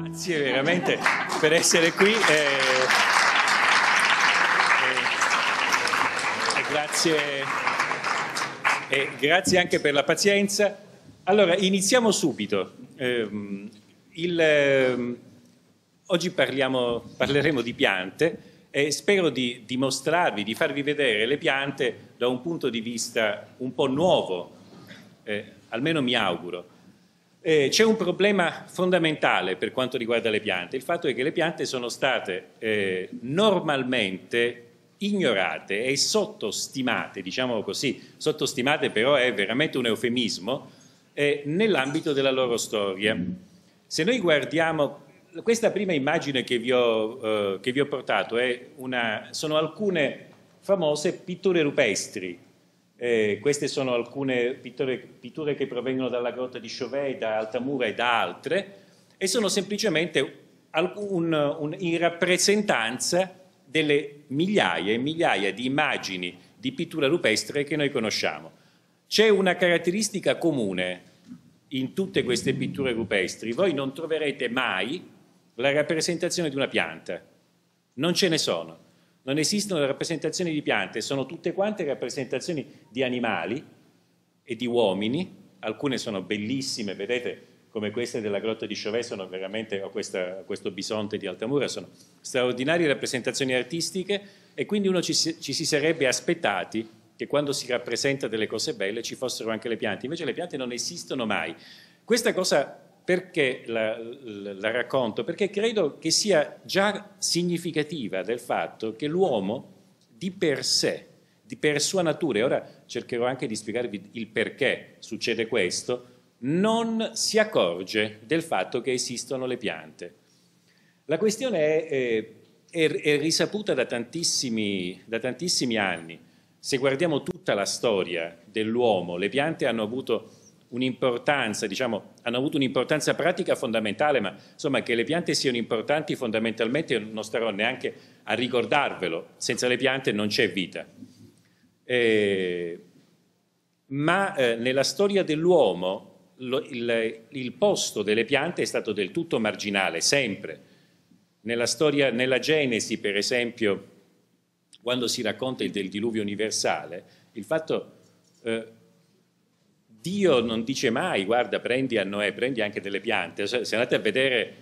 Grazie veramente per essere qui. E... Eh, eh, eh, grazie, eh, grazie, anche per la pazienza. Allora, iniziamo subito. Eh, il, eh, oggi parliamo, parleremo di piante e spero di dimostrarvi, di farvi vedere le piante da un punto di vista un po' nuovo, eh, almeno mi auguro. Eh, c'è un problema fondamentale per quanto riguarda le piante, il fatto è che le piante sono state eh, normalmente ignorate e sottostimate, diciamo così, sottostimate però è veramente un eufemismo, eh, nell'ambito della loro storia. Se noi guardiamo, questa prima immagine che vi ho, eh, che vi ho portato una, sono alcune famose pitture rupestri. Eh, queste sono alcune pitture, pitture, che provengono dalla grotta di Chauvet, da Altamura e da altre, e sono semplicemente un, un, in rappresentanza delle migliaia e migliaia di immagini di pittura rupestre che noi conosciamo. C'è una caratteristica comune in tutte queste pitture rupestri, voi non troverete mai la rappresentazione di una pianta, non ce ne sono non esistono rappresentazioni di piante, sono tutte quante rappresentazioni di animali e di uomini, alcune sono bellissime, vedete come queste della grotta di Chauvet sono veramente, o questa, questo bisonte di Altamura, sono straordinarie rappresentazioni artistiche e quindi uno ci, ci si sarebbe aspettati che quando si rappresenta delle cose belle ci fossero anche le piante, invece le piante non esistono mai. Questa cosa perché la, la, la racconto? Perché credo che sia già significativa del fatto che l'uomo di per sé, di per sua natura, e ora cercherò anche di spiegarvi il perché succede questo, non si accorge del fatto che esistono le piante. La questione è, eh, è, è risaputa da tantissimi, da tantissimi anni. Se guardiamo tutta la storia dell'uomo, le piante hanno avuto un'importanza, diciamo, hanno avuto un'importanza pratica fondamentale, ma insomma che le piante siano importanti fondamentalmente non starò neanche a ricordarvelo, senza le piante non c'è vita. Eh, ma eh, nella storia dell'uomo lo, il, il, posto delle piante è stato del tutto marginale, sempre. Nella storia, nella Genesi per esempio, quando si racconta il, del diluvio universale, il fatto... Eh, Dio non dice mai, guarda, prendi a Noè, prendi anche delle piante. Se andate a vedere,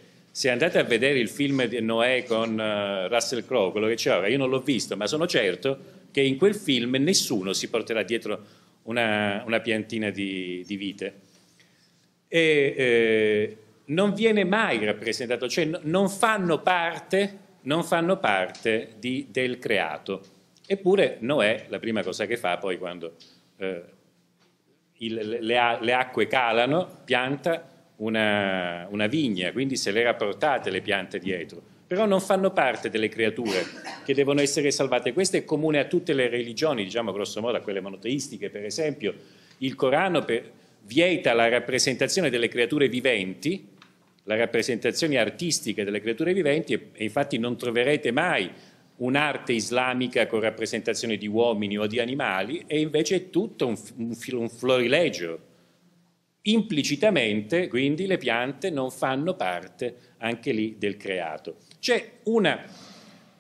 andate a vedere il film di Noè con uh, Russell Crowe, quello che c'è ora, io non l'ho visto, ma sono certo che in quel film nessuno si porterà dietro una, una piantina di, di vite. E, eh, non viene mai rappresentato, cioè no, non fanno parte, non fanno parte di, del creato. Eppure Noè, la prima cosa che fa poi quando... Eh, il, le, le, acque calano, pianta una, una vigna, quindi se le era portate le piante dietro, però non fanno parte delle creature che devono essere salvate. Questo è comune a tutte le religioni, diciamo grosso modo a quelle monoteistiche, per esempio. Il Corano per, vieta la rappresentazione delle creature viventi, la rappresentazione artistica delle creature viventi, e, e infatti non troverete mai un'arte islamica con rappresentazione di uomini o di animali e invece è tutto un, un, un florilegio. Implicitamente quindi le piante non fanno parte anche lì del creato. C'è una,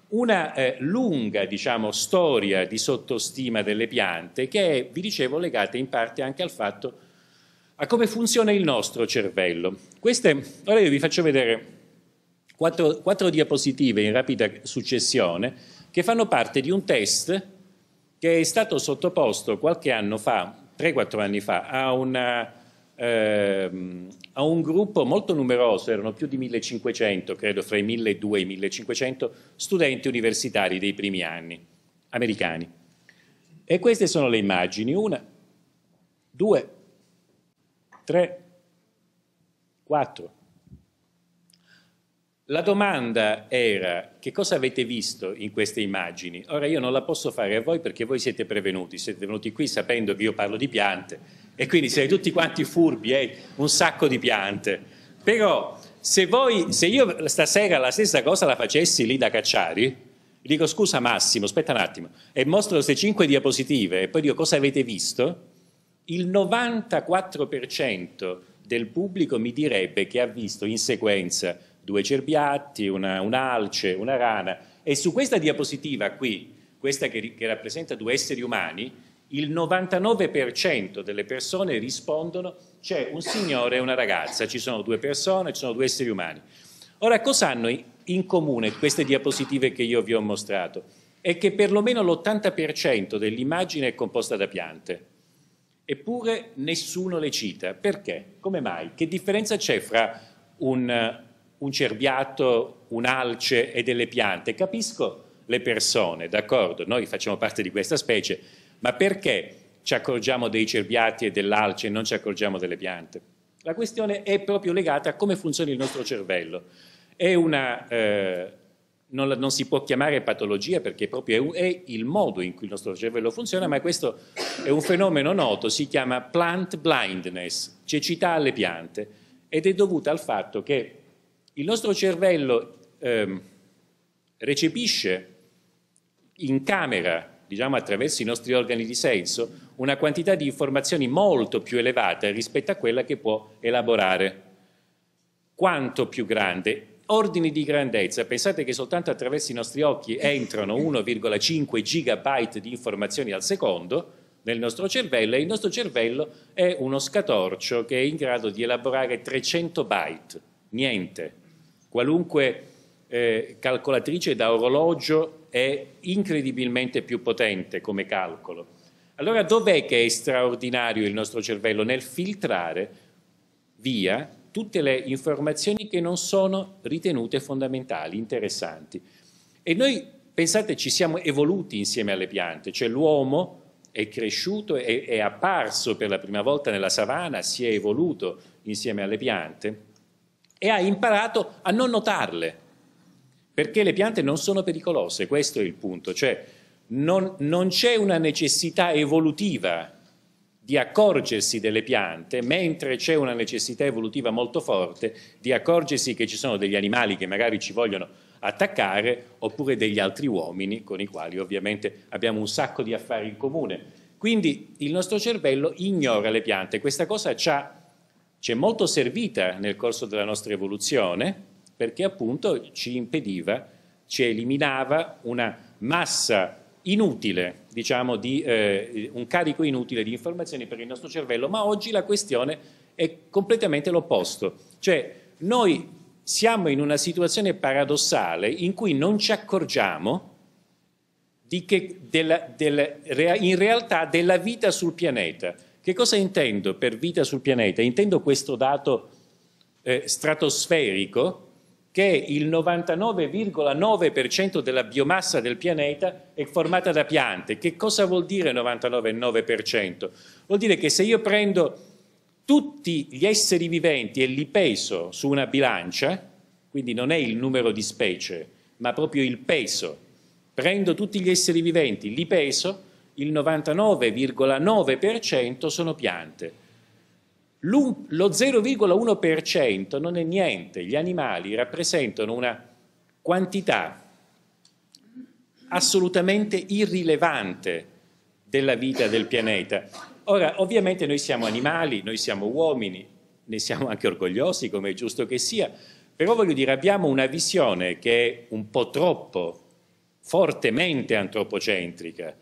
una eh, lunga diciamo, storia di sottostima delle piante che è, vi dicevo, legata in parte anche al fatto a come funziona il nostro cervello. Queste, ora io vi faccio vedere quattro, quattro diapositive in rapida successione che fanno parte di un test che è stato sottoposto qualche anno fa, 3-4 anni fa, a, una, eh, a, un gruppo molto numeroso, erano più di 1500, credo fra i 1200 e i 1500 studenti universitari dei primi anni americani. E queste sono le immagini, una, due, tre, quattro, la domanda era che cosa avete visto in queste immagini? Ora io non la posso fare a voi perché voi siete prevenuti, siete venuti qui sapendo che io parlo di piante e quindi siete tutti quanti furbi, eh? un sacco di piante. Però se, voi, se io stasera la stessa cosa la facessi lì da Cacciari, dico scusa Massimo, aspetta un attimo, e mostro queste cinque diapositive e poi dico cosa avete visto, il 94% del pubblico mi direbbe che ha visto in sequenza due cerbiatti, una, alce, una rana. E su questa diapositiva qui, questa che, che rappresenta due esseri umani, il 99% delle persone rispondono c'è un signore e una ragazza, ci sono due persone, ci sono due esseri umani. Ora, cosa hanno in comune queste diapositive che io vi ho mostrato? È che perlomeno l'80% dell'immagine è composta da piante, eppure nessuno le cita. Perché? Come mai? Che differenza c'è fra un un cerbiato, un alce e delle piante. Capisco le persone, d'accordo, noi facciamo parte di questa specie, ma perché ci accorgiamo dei cerbiati e dell'alce e non ci accorgiamo delle piante? La questione è proprio legata a come funziona il nostro cervello. È Una, eh, non, non, si può chiamare patologia perché proprio è, è il modo in cui il nostro cervello funziona, ma questo è un fenomeno noto, si chiama plant blindness, cecità alle piante, ed è dovuta al fatto che il nostro cervello eh, recepisce in camera, diciamo attraverso i nostri organi di senso, una quantità di informazioni molto più elevata rispetto a quella che può elaborare. Quanto più grande? Ordini di grandezza, pensate che soltanto attraverso i nostri occhi entrano 1,5 gigabyte di informazioni al secondo, nel nostro cervello e il nostro cervello è uno scatorcio che è in grado di elaborare 300 byte, niente. Qualunque eh, calcolatrice da orologio è incredibilmente più potente come calcolo. Allora dov'è che è straordinario il nostro cervello? Nel filtrare via tutte le informazioni che non sono ritenute fondamentali, interessanti. E noi, pensate, ci siamo evoluti insieme alle piante, cioè l'uomo è cresciuto, è, è apparso per la prima volta nella savana, si è evoluto insieme alle piante e ha imparato a non notarle, perché le piante non sono pericolose, questo è il punto, cioè non, non c'è una necessità evolutiva di accorgersi delle piante, mentre c'è una necessità evolutiva molto forte di accorgersi che ci sono degli animali che magari ci vogliono attaccare, oppure degli altri uomini con i quali ovviamente abbiamo un sacco di affari in comune. Quindi il nostro cervello ignora le piante, questa cosa ci ha ci è molto servita nel corso della nostra evoluzione perché appunto ci impediva, ci eliminava una massa inutile, diciamo, di, eh, un carico inutile di informazioni per il nostro cervello, ma oggi la questione è completamente l'opposto, cioè noi siamo in una situazione paradossale in cui non ci accorgiamo che, della, della, in realtà della vita sul pianeta. Che cosa intendo per vita sul pianeta? Intendo questo dato eh, stratosferico che il 99,9% della biomassa del pianeta è formata da piante. Che cosa vuol dire 99,9%? Vuol dire che se io prendo tutti gli esseri viventi e li peso su una bilancia, quindi non è il numero di specie, ma proprio il peso, prendo tutti gli esseri viventi, li peso, il 99,9% sono piante. Lo 0,1% non è niente, gli animali rappresentano una quantità assolutamente irrilevante della vita del pianeta. Ora, ovviamente noi siamo animali, noi siamo uomini, ne siamo anche orgogliosi, come è giusto che sia, però voglio dire, abbiamo una visione che è un po' troppo fortemente antropocentrica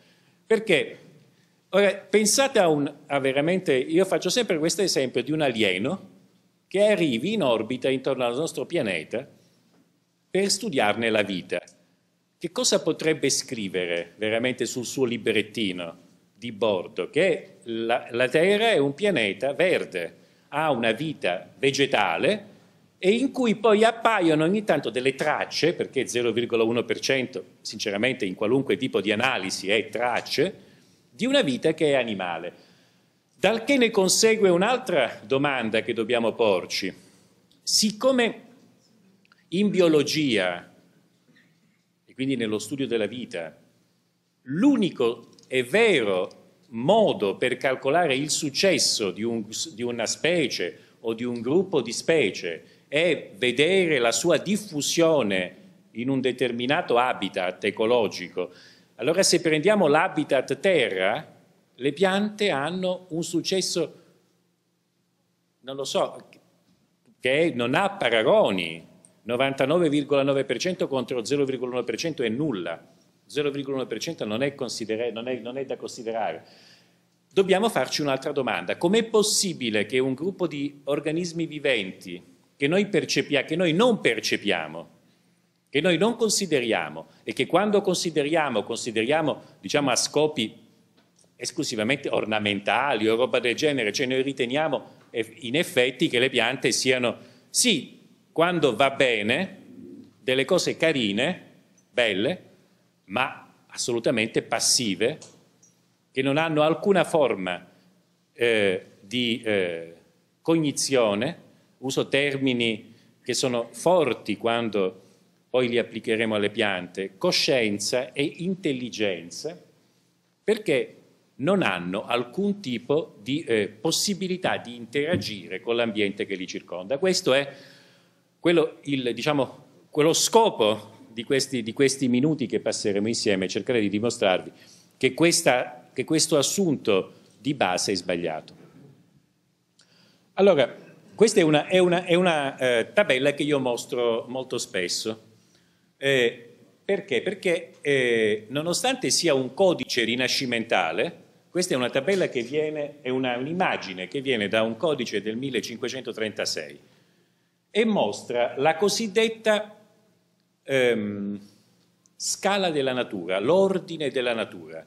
perché? Ora, pensate a un, a veramente, io faccio sempre questo esempio di un alieno che arrivi in orbita intorno al nostro pianeta per studiarne la vita. Che cosa potrebbe scrivere veramente sul suo librettino di bordo? Che la, la Terra è un pianeta verde, ha una vita vegetale, e in cui poi appaiono ogni tanto delle tracce, perché 0,1% sinceramente in qualunque tipo di analisi è tracce, di una vita che è animale. Dal che ne consegue un'altra domanda che dobbiamo porci. Siccome in biologia, e quindi nello studio della vita, l'unico e vero modo per calcolare il successo di, un, di una specie o di un gruppo di specie e vedere la sua diffusione in un determinato habitat ecologico. Allora se prendiamo l'habitat terra, le piante hanno un successo, non lo so, che non ha paragoni, 99,9% contro 0,1% è nulla, 0,1% non, non, non è da considerare. Dobbiamo farci un'altra domanda, com'è possibile che un gruppo di organismi viventi che noi, che noi non percepiamo, che noi non consideriamo e che quando consideriamo, consideriamo diciamo, a scopi esclusivamente ornamentali o roba del genere, cioè noi riteniamo eh, in effetti che le piante siano, sì, quando va bene, delle cose carine, belle, ma assolutamente passive, che non hanno alcuna forma eh, di eh, cognizione, uso termini che sono forti quando poi li applicheremo alle piante, coscienza e intelligenza, perché non hanno alcun tipo di eh, possibilità di interagire con l'ambiente che li circonda. Questo è quello, il, diciamo, quello scopo di questi, di questi, minuti che passeremo insieme, cercare di dimostrarvi che, questa, che questo assunto di base è sbagliato. Allora, questa è una, è una, è una eh, tabella che io mostro molto spesso. Eh, perché? Perché eh, nonostante sia un codice rinascimentale, questa è una tabella che viene, è un'immagine un che viene da un codice del 1536 e mostra la cosiddetta ehm, scala della natura, l'ordine della natura.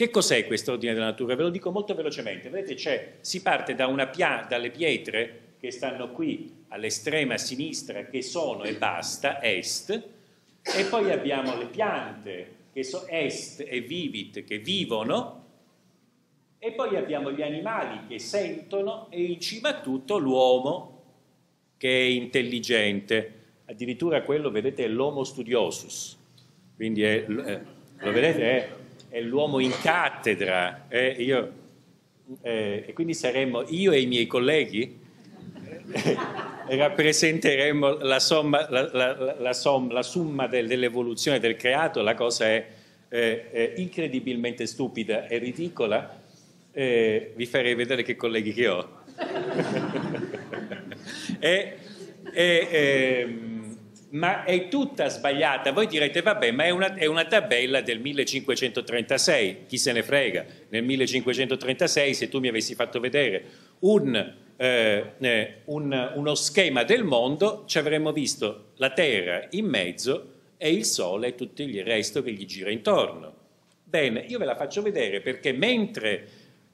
Che cos'è questo ordine della natura? Ve lo dico molto velocemente. Vedete, si parte da pia dalle pietre che stanno qui all'estrema sinistra, che sono e basta, est, e poi abbiamo le piante, che sono est e vivit, che vivono, e poi abbiamo gli animali che sentono e in cima a tutto l'uomo che è intelligente. Addirittura quello, vedete, è l'homo studiosus. Quindi è, eh, lo vedete? È è l'uomo in cattedra, eh, io, eh, e quindi saremmo io e i miei colleghi, rappresenteremmo la somma, la, la, la, somma, la somma del, dell'evoluzione del creato, la cosa è, eh, è incredibilmente stupida e ridicola, eh, vi farei vedere che colleghi che ho. e, e, ehm, ma è tutta sbagliata. Voi direte, vabbè, ma è una, è una, tabella del 1536, chi se ne frega? Nel 1536, se tu mi avessi fatto vedere un, eh, eh, un, uno schema del mondo, ci avremmo visto la Terra in mezzo e il Sole e tutto il resto che gli gira intorno. Bene, io ve la faccio vedere perché mentre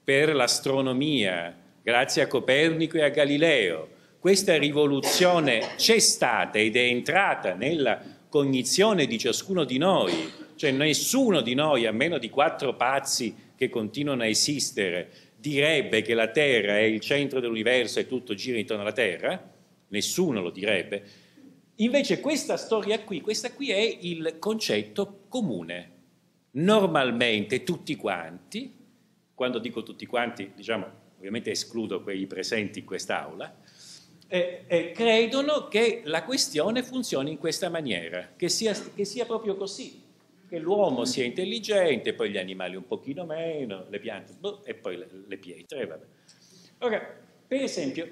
per l'astronomia, grazie a Copernico e a Galileo, questa rivoluzione c'è stata ed è entrata nella cognizione di ciascuno di noi, cioè nessuno di noi, a meno di quattro pazzi che continuano a esistere, direbbe che la Terra è il centro dell'universo e tutto gira intorno alla Terra, nessuno lo direbbe. Invece questa storia qui, questa qui è il concetto comune. Normalmente tutti quanti, quando dico tutti quanti, diciamo, ovviamente escludo quelli presenti in quest'aula, eh, eh, credono che la questione funzioni in questa maniera, che sia, che sia proprio così, che l'uomo sia intelligente, poi gli animali un pochino meno, le piante boh, e poi le, le pietre. Vabbè. Ora, per esempio,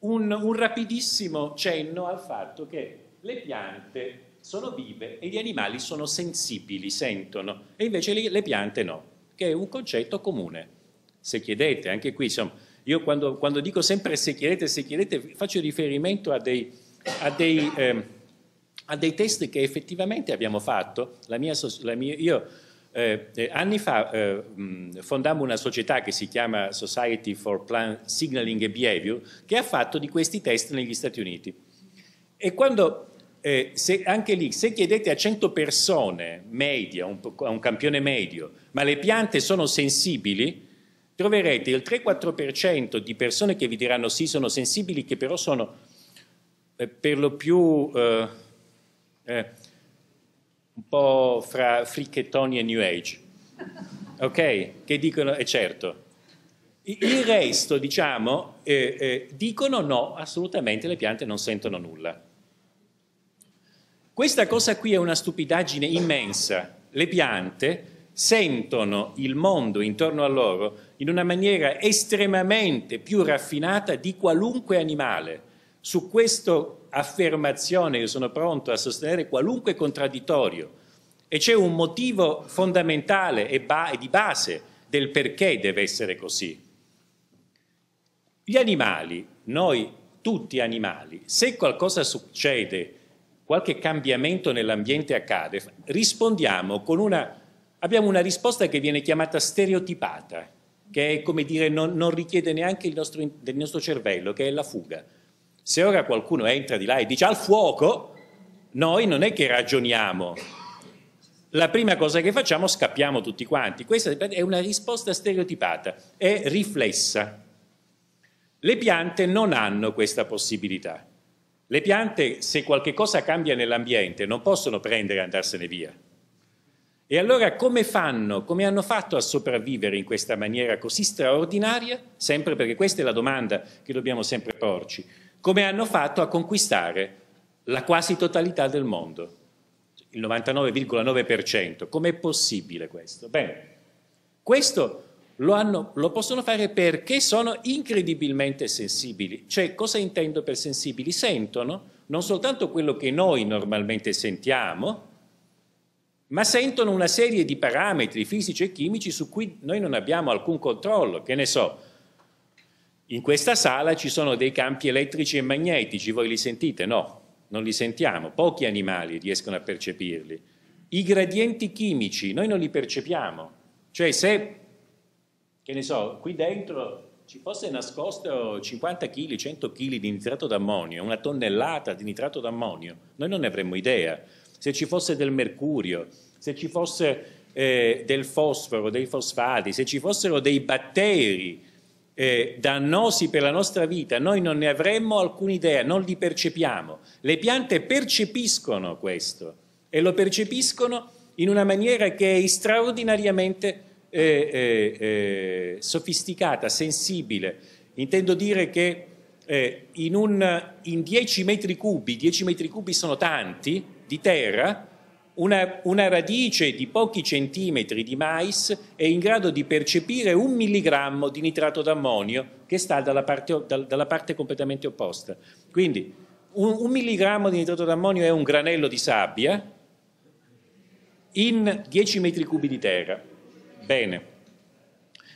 un, un rapidissimo cenno al fatto che le piante sono vive e gli animali sono sensibili, sentono, e invece le, le piante no, che è un concetto comune. Se chiedete, anche qui, insomma, io quando, quando dico sempre se chiedete, se chiedete, faccio riferimento a dei, a dei, eh, a dei test che effettivamente abbiamo fatto. La mia, la mia, io eh, eh anni fa eh, fondammo una società che si chiama Society for Plant Signaling and Behavior che ha fatto di questi test negli Stati Uniti. E quando, eh, se, anche lì, se chiedete a 100 persone media, un, a un campione medio, ma le piante sono sensibili, troverete il 3-4% di persone che vi diranno sì, sono sensibili, che però sono eh, per lo più eh, eh, un po' fra fricchettoni e New Age, ok? Che dicono, è eh, certo. Il resto, diciamo, eh, eh, dicono no, assolutamente le piante non sentono nulla. Questa cosa qui è una stupidaggine immensa. Le piante sentono il mondo intorno a loro in una maniera estremamente più raffinata di qualunque animale. Su questa affermazione io sono pronto a sostenere qualunque contraddittorio e c'è un motivo fondamentale e, ba- e di base del perché deve essere così. Gli animali, noi tutti animali, se qualcosa succede, qualche cambiamento nell'ambiente accade, rispondiamo con una, abbiamo una risposta che viene chiamata stereotipata, che è come dire, non, non richiede neanche il nostro, del nostro cervello, che è la fuga. Se ora qualcuno entra di là e dice al fuoco, noi non è che ragioniamo. La prima cosa che facciamo è scappiamo tutti quanti. Questa è una risposta stereotipata, è riflessa. Le piante non hanno questa possibilità. Le piante, se qualche cosa cambia nell'ambiente, non possono prendere e andarsene via e allora come fanno, come hanno fatto a sopravvivere in questa maniera così straordinaria? Sempre perché questa è la domanda che dobbiamo sempre porci. Come hanno fatto a conquistare la quasi totalità del mondo? Il 99,9%. Com'è possibile questo? Bene, questo lo, hanno, lo, possono fare perché sono incredibilmente sensibili. Cioè, cosa intendo per sensibili? Sentono non soltanto quello che noi normalmente sentiamo, ma sentono una serie di parametri fisici e chimici su cui noi non abbiamo alcun controllo, che ne so. In questa sala ci sono dei campi elettrici e magnetici, voi li sentite? No, non li sentiamo, pochi animali riescono a percepirli. I gradienti chimici noi non li percepiamo, cioè se, che ne so, qui dentro ci fosse nascosto 50 kg, 100 kg di nitrato d'ammonio, una tonnellata di nitrato d'ammonio, noi non ne avremmo idea se ci fosse del mercurio, se ci fosse eh, del fosforo, dei fosfati, se ci fossero dei batteri eh, dannosi per la nostra vita, noi non ne avremmo alcuna idea, non li percepiamo. Le piante percepiscono questo e lo percepiscono in una maniera che è straordinariamente eh, eh, eh sofisticata, sensibile. Intendo dire che eh, in, in 10 metri cubi, 10 metri cubi sono tanti, di terra, una, una, radice di pochi centimetri di mais è in grado di percepire un milligrammo di nitrato d'ammonio che sta dalla parte, dal, dalla parte completamente opposta. Quindi un, un, milligrammo di nitrato d'ammonio è un granello di sabbia in 10 metri cubi di terra. Bene.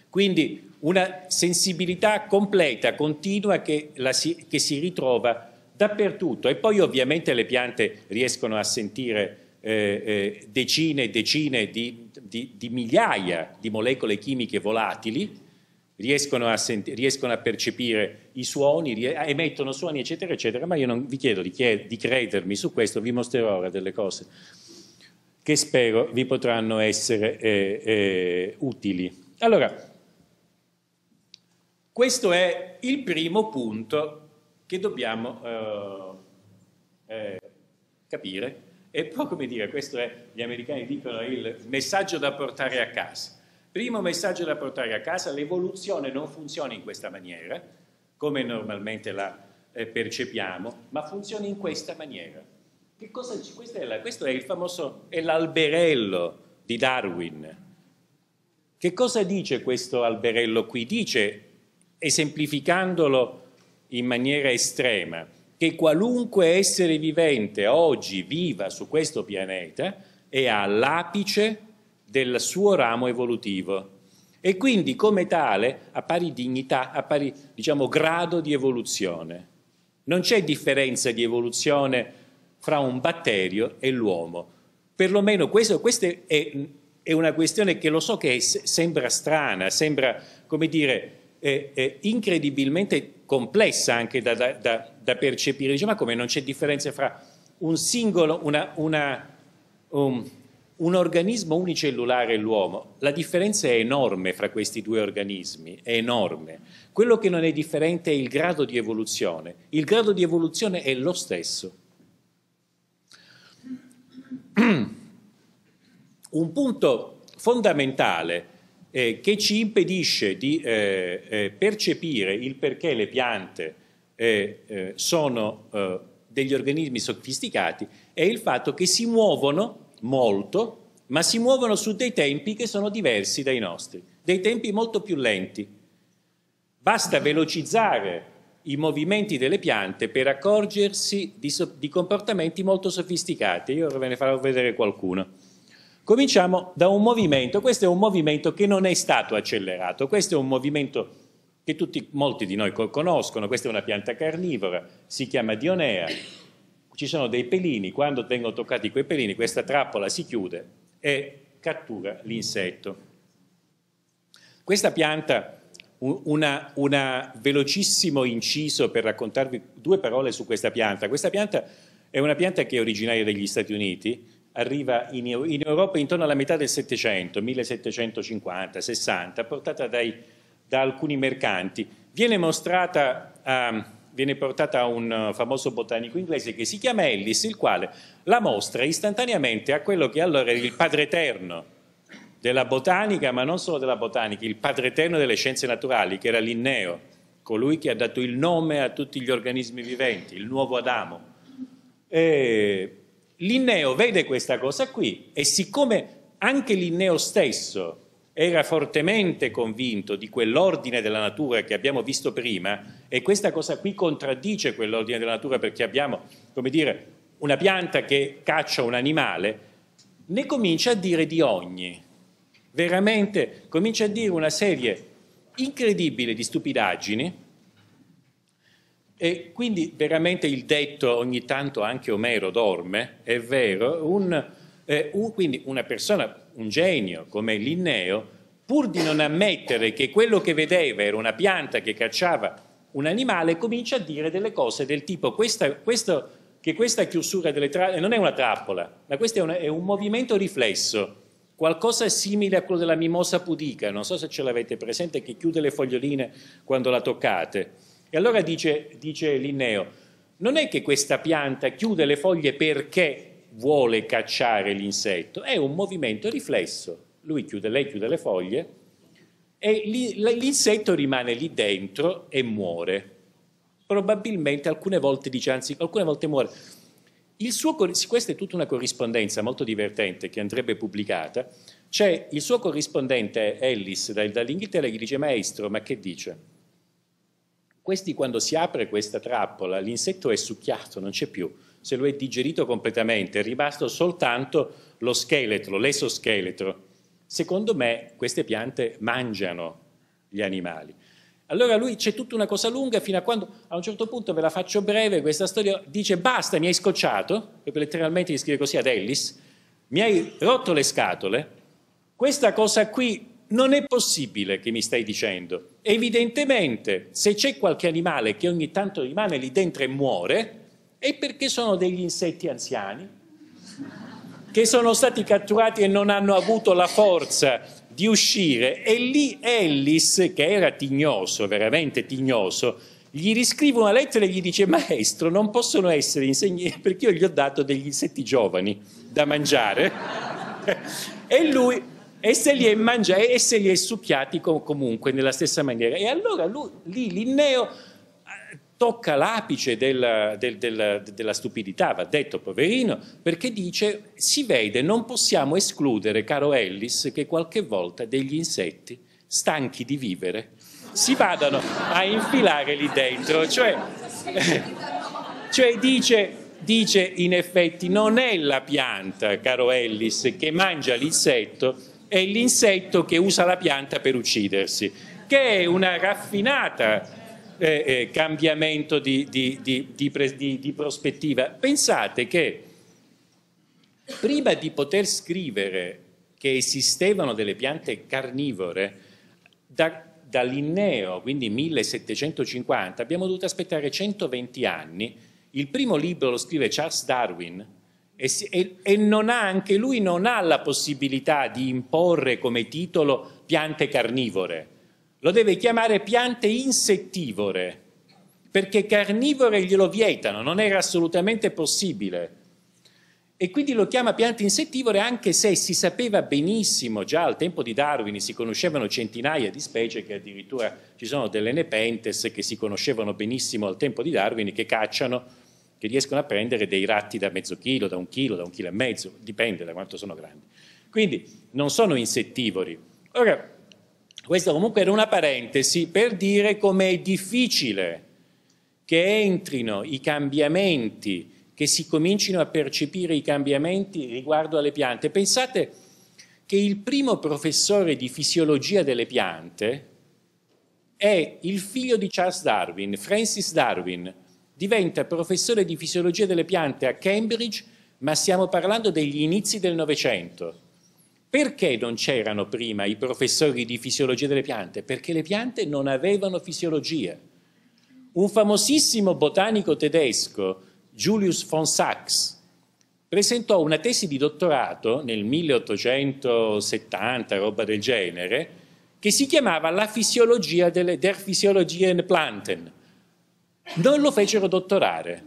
Quindi una sensibilità completa, continua, che, la, che si ritrova dappertutto. E poi ovviamente le piante riescono a sentire eh, eh, decine e decine di, di, di, migliaia di molecole chimiche volatili, riescono a, senti, riescono a, percepire i suoni, ah, emettono suoni, eccetera, eccetera, ma io non vi chiedo di, chied- di credermi su questo, vi mostrerò ora delle cose che spero vi potranno essere eh, eh utili. Allora, questo è il primo punto che dobbiamo eh, eh capire. E poi, come dire, questo è, gli americani dicono, il messaggio da portare a casa. Primo messaggio da portare a casa, l'evoluzione non funziona in questa maniera, come normalmente la eh, percepiamo, ma funziona in questa maniera. Cosa, è la, questo è il famoso, è l'alberello di Darwin. Che cosa dice questo alberello qui? Dice, esemplificandolo in maniera estrema che qualunque essere vivente oggi viva su questo pianeta è all'apice del suo ramo evolutivo e quindi come tale ha pari dignità, ha pari diciamo, grado di evoluzione. Non c'è differenza di evoluzione fra un batterio e l'uomo. Perlomeno questo, questa è, è, una questione che lo so che è, sembra strana, sembra, come dire, è, incredibilmente complessa anche da, da, da, da percepire, dice ma come non c'è differenza fra un singolo, una, una, um, un organismo unicellulare e l'uomo, la differenza è enorme fra questi due organismi, è enorme. Quello che non è differente è il grado di evoluzione, il grado di evoluzione è lo stesso. Un punto fondamentale eh, che ci impedisce di eh, eh percepire il perché le piante eh, eh, sono degli organismi sofisticati è il fatto che si muovono molto, ma si muovono su dei tempi che sono diversi dai nostri, dei tempi molto più lenti. Basta velocizzare i movimenti delle piante per accorgersi di, so di comportamenti molto sofisticati. Io ve ne farò vedere qualcuno. Cominciamo da un movimento, questo è un movimento che non è stato accelerato, questo è un movimento che tutti, molti di noi conoscono, questa è una pianta carnivora, si chiama Dionea, ci sono dei pelini, quando vengono toccati quei pelini questa trappola si chiude e cattura l'insetto. Questa pianta, un velocissimo inciso per raccontarvi due parole su questa pianta, questa pianta è una pianta che è originaria degli Stati Uniti, arriva in, in Europa intorno alla metà del Settecento, 1750-60, portata dai, da alcuni mercanti. Viene mostrata a ehm, viene portata a un famoso botanico inglese che si chiama Ellis, il quale la mostra istantaneamente a quello che allora era il padre eterno della botanica, ma non solo della botanica, il padre eterno delle scienze naturali, che era Linneo, colui che ha dato il nome a tutti gli organismi viventi, il nuovo Adamo. E Linneo vede questa cosa qui e siccome anche Linneo stesso era fortemente convinto di quell'ordine della natura che abbiamo visto prima e questa cosa qui contraddice quell'ordine della natura perché abbiamo, come dire, una pianta che caccia un animale, ne comincia a dire di ogni, veramente comincia a dire una serie incredibile di stupidaggini e quindi veramente il detto ogni tanto anche Omero dorme, è vero, un, eh, un, quindi una persona, un genio come Linneo, pur di non ammettere che quello che vedeva era una pianta che cacciava un animale, comincia a dire delle cose del tipo questa, questo, che questa chiusura delle trappole non è una trappola, ma questo è, una, è un movimento riflesso, qualcosa simile a quello della mimosa pudica, non so se ce l'avete presente, che chiude le foglioline quando la toccate e allora dice, dice Linneo, non è che questa pianta chiude le foglie perché vuole cacciare l'insetto, è un movimento riflesso. Lui chiude, lei chiude le foglie e l'insetto rimane lì dentro e muore. Probabilmente alcune volte dice, anzi alcune volte muore. Suo, questa è tutta una corrispondenza molto divertente che andrebbe pubblicata. C'è il suo corrispondente Ellis dall'Inghilterra che dice maestro, ma che dice? Questi quando si apre questa trappola l'insetto è succhiato, non c'è più, se lo è digerito completamente, è rimasto soltanto lo scheletro, l'esoscheletro. Secondo me queste piante mangiano gli animali. Allora lui c'è tutta una cosa lunga fino a quando a un certo punto ve la faccio breve, questa storia dice basta, mi hai scocciato, proprio letteralmente gli scrive così ad Ellis, mi hai rotto le scatole, questa cosa qui non è possibile che mi stai dicendo. Evidentemente, se c'è qualche animale che ogni tanto rimane lì dentro e muore, è perché sono degli insetti anziani, che sono stati catturati e non hanno avuto la forza di uscire. E lì Ellis, che era tignoso, veramente tignoso, gli riscrive una lettera e gli dice maestro non possono essere insegnati perché io gli ho dato degli insetti giovani da mangiare e lui e se li è mangiati e se li è succhiati comunque nella stessa maniera. E allora lui, lì Linneo eh, tocca l'apice della, del, della, della, stupidità, va detto poverino, perché dice si vede, non possiamo escludere, caro Ellis, che qualche volta degli insetti, stanchi di vivere, si vadano a infilare lì dentro. Cioè, cioè dice, dice in effetti non è la pianta, caro Ellis, che mangia l'insetto, è l'insetto che usa la pianta per uccidersi, che è una raffinata eh, eh, cambiamento di, di, di, di, prospettiva. Pensate che prima di poter scrivere che esistevano delle piante carnivore, da, da Linneo, quindi 1750, abbiamo dovuto aspettare 120 anni. Il primo libro lo scrive Charles Darwin, e, si, e, e non ha, anche lui non ha la possibilità di imporre come titolo piante carnivore, lo deve chiamare piante insettivore, perché carnivore glielo vietano, non era assolutamente possibile. E quindi lo chiama piante insettivore anche se si sapeva benissimo, già al tempo di Darwin si conoscevano centinaia di specie, che addirittura ci sono delle nepentes che si conoscevano benissimo al tempo di Darwin, che cacciano che riescono a prendere dei ratti da mezzo chilo, da un chilo, da un chilo e mezzo, dipende da quanto sono grandi. Quindi non sono insettivori. Ora, questa comunque era una parentesi per dire come è difficile che entrino i cambiamenti, che si comincino a percepire i cambiamenti riguardo alle piante. Pensate che il primo professore di fisiologia delle piante è il figlio di Charles Darwin, Francis Darwin, diventa professore di fisiologia delle piante a Cambridge, ma stiamo parlando degli inizi del Novecento. Perché non c'erano prima i professori di fisiologia delle piante? Perché le piante non avevano fisiologia. Un famosissimo botanico tedesco, Julius von Sachs, presentò una tesi di dottorato nel 1870, roba del genere, che si chiamava La fisiologia delle Der Physiologien Planten, non lo fecero dottorare,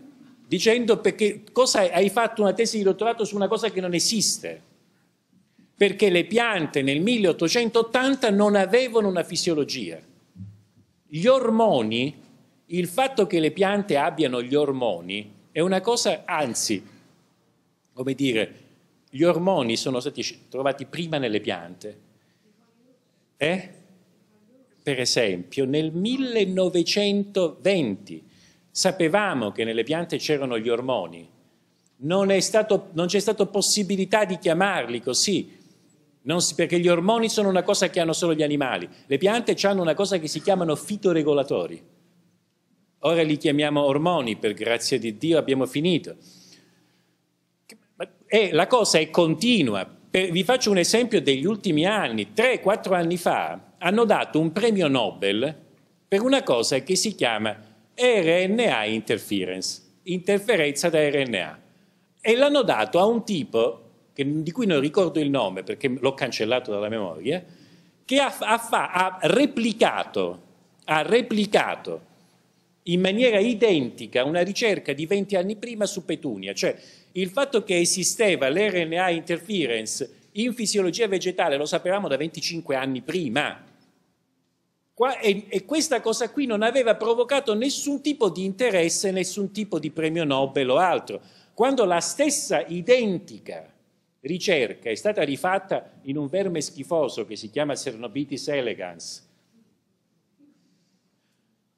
dicendo perché cosa hai fatto una tesi di dottorato su una cosa che non esiste, perché le piante nel 1880 non avevano una fisiologia. Gli ormoni, il fatto che le piante abbiano gli ormoni è una cosa, anzi, come dire, gli ormoni sono stati trovati prima nelle piante. Eh? per esempio, nel 1920 sapevamo che nelle piante c'erano gli ormoni, non, stato, non c'è stata possibilità di chiamarli così, si, perché gli ormoni sono una cosa che hanno solo gli animali, le piante hanno una cosa che si chiamano fitoregolatori, ora li chiamiamo ormoni, per grazia di Dio abbiamo finito. E la cosa è continua, eh, vi faccio un esempio degli ultimi anni, 3-4 anni fa hanno dato un premio Nobel per una cosa che si chiama RNA interference, interferenza da RNA, e l'hanno dato a un tipo che, di cui non ricordo il nome perché l'ho cancellato dalla memoria, che ha, ha, ha replicato, ha replicato in maniera identica una ricerca di 20 anni prima su Petunia, cioè il fatto che esisteva l'RNA interference in fisiologia vegetale lo sapevamo da 25 anni prima. Qua, e, e, questa cosa qui non aveva provocato nessun tipo di interesse, nessun tipo di premio Nobel o altro. Quando la stessa identica ricerca è stata rifatta in un verme schifoso che si chiama Cernobitis elegans,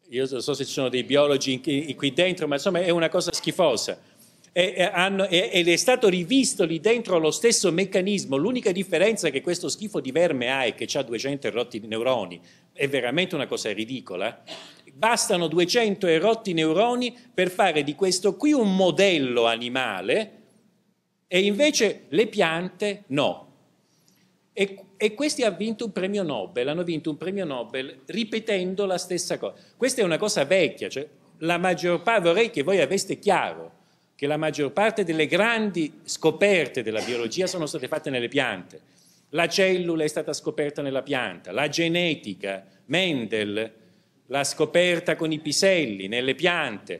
io non so se ci sono dei biologi qui dentro, ma insomma è una cosa schifosa. E, hanno, e, ed è stato rivisto lì dentro lo stesso meccanismo, l'unica differenza che questo schifo di verme ha è che ha 200 erotti neuroni, è veramente una cosa ridicola. Bastano 200 erotti neuroni per fare di questo qui un modello animale e invece le piante no. E e questi hanno vinto un premio Nobel, hanno vinto un premio Nobel ripetendo la stessa cosa. Questa è una cosa vecchia, cioè la maggior parte, vorrei che voi aveste chiaro che la maggior parte delle grandi scoperte della biologia sono state fatte nelle piante. La cellula è stata scoperta nella pianta, la genetica, Mendel l'ha scoperta con i piselli nelle piante,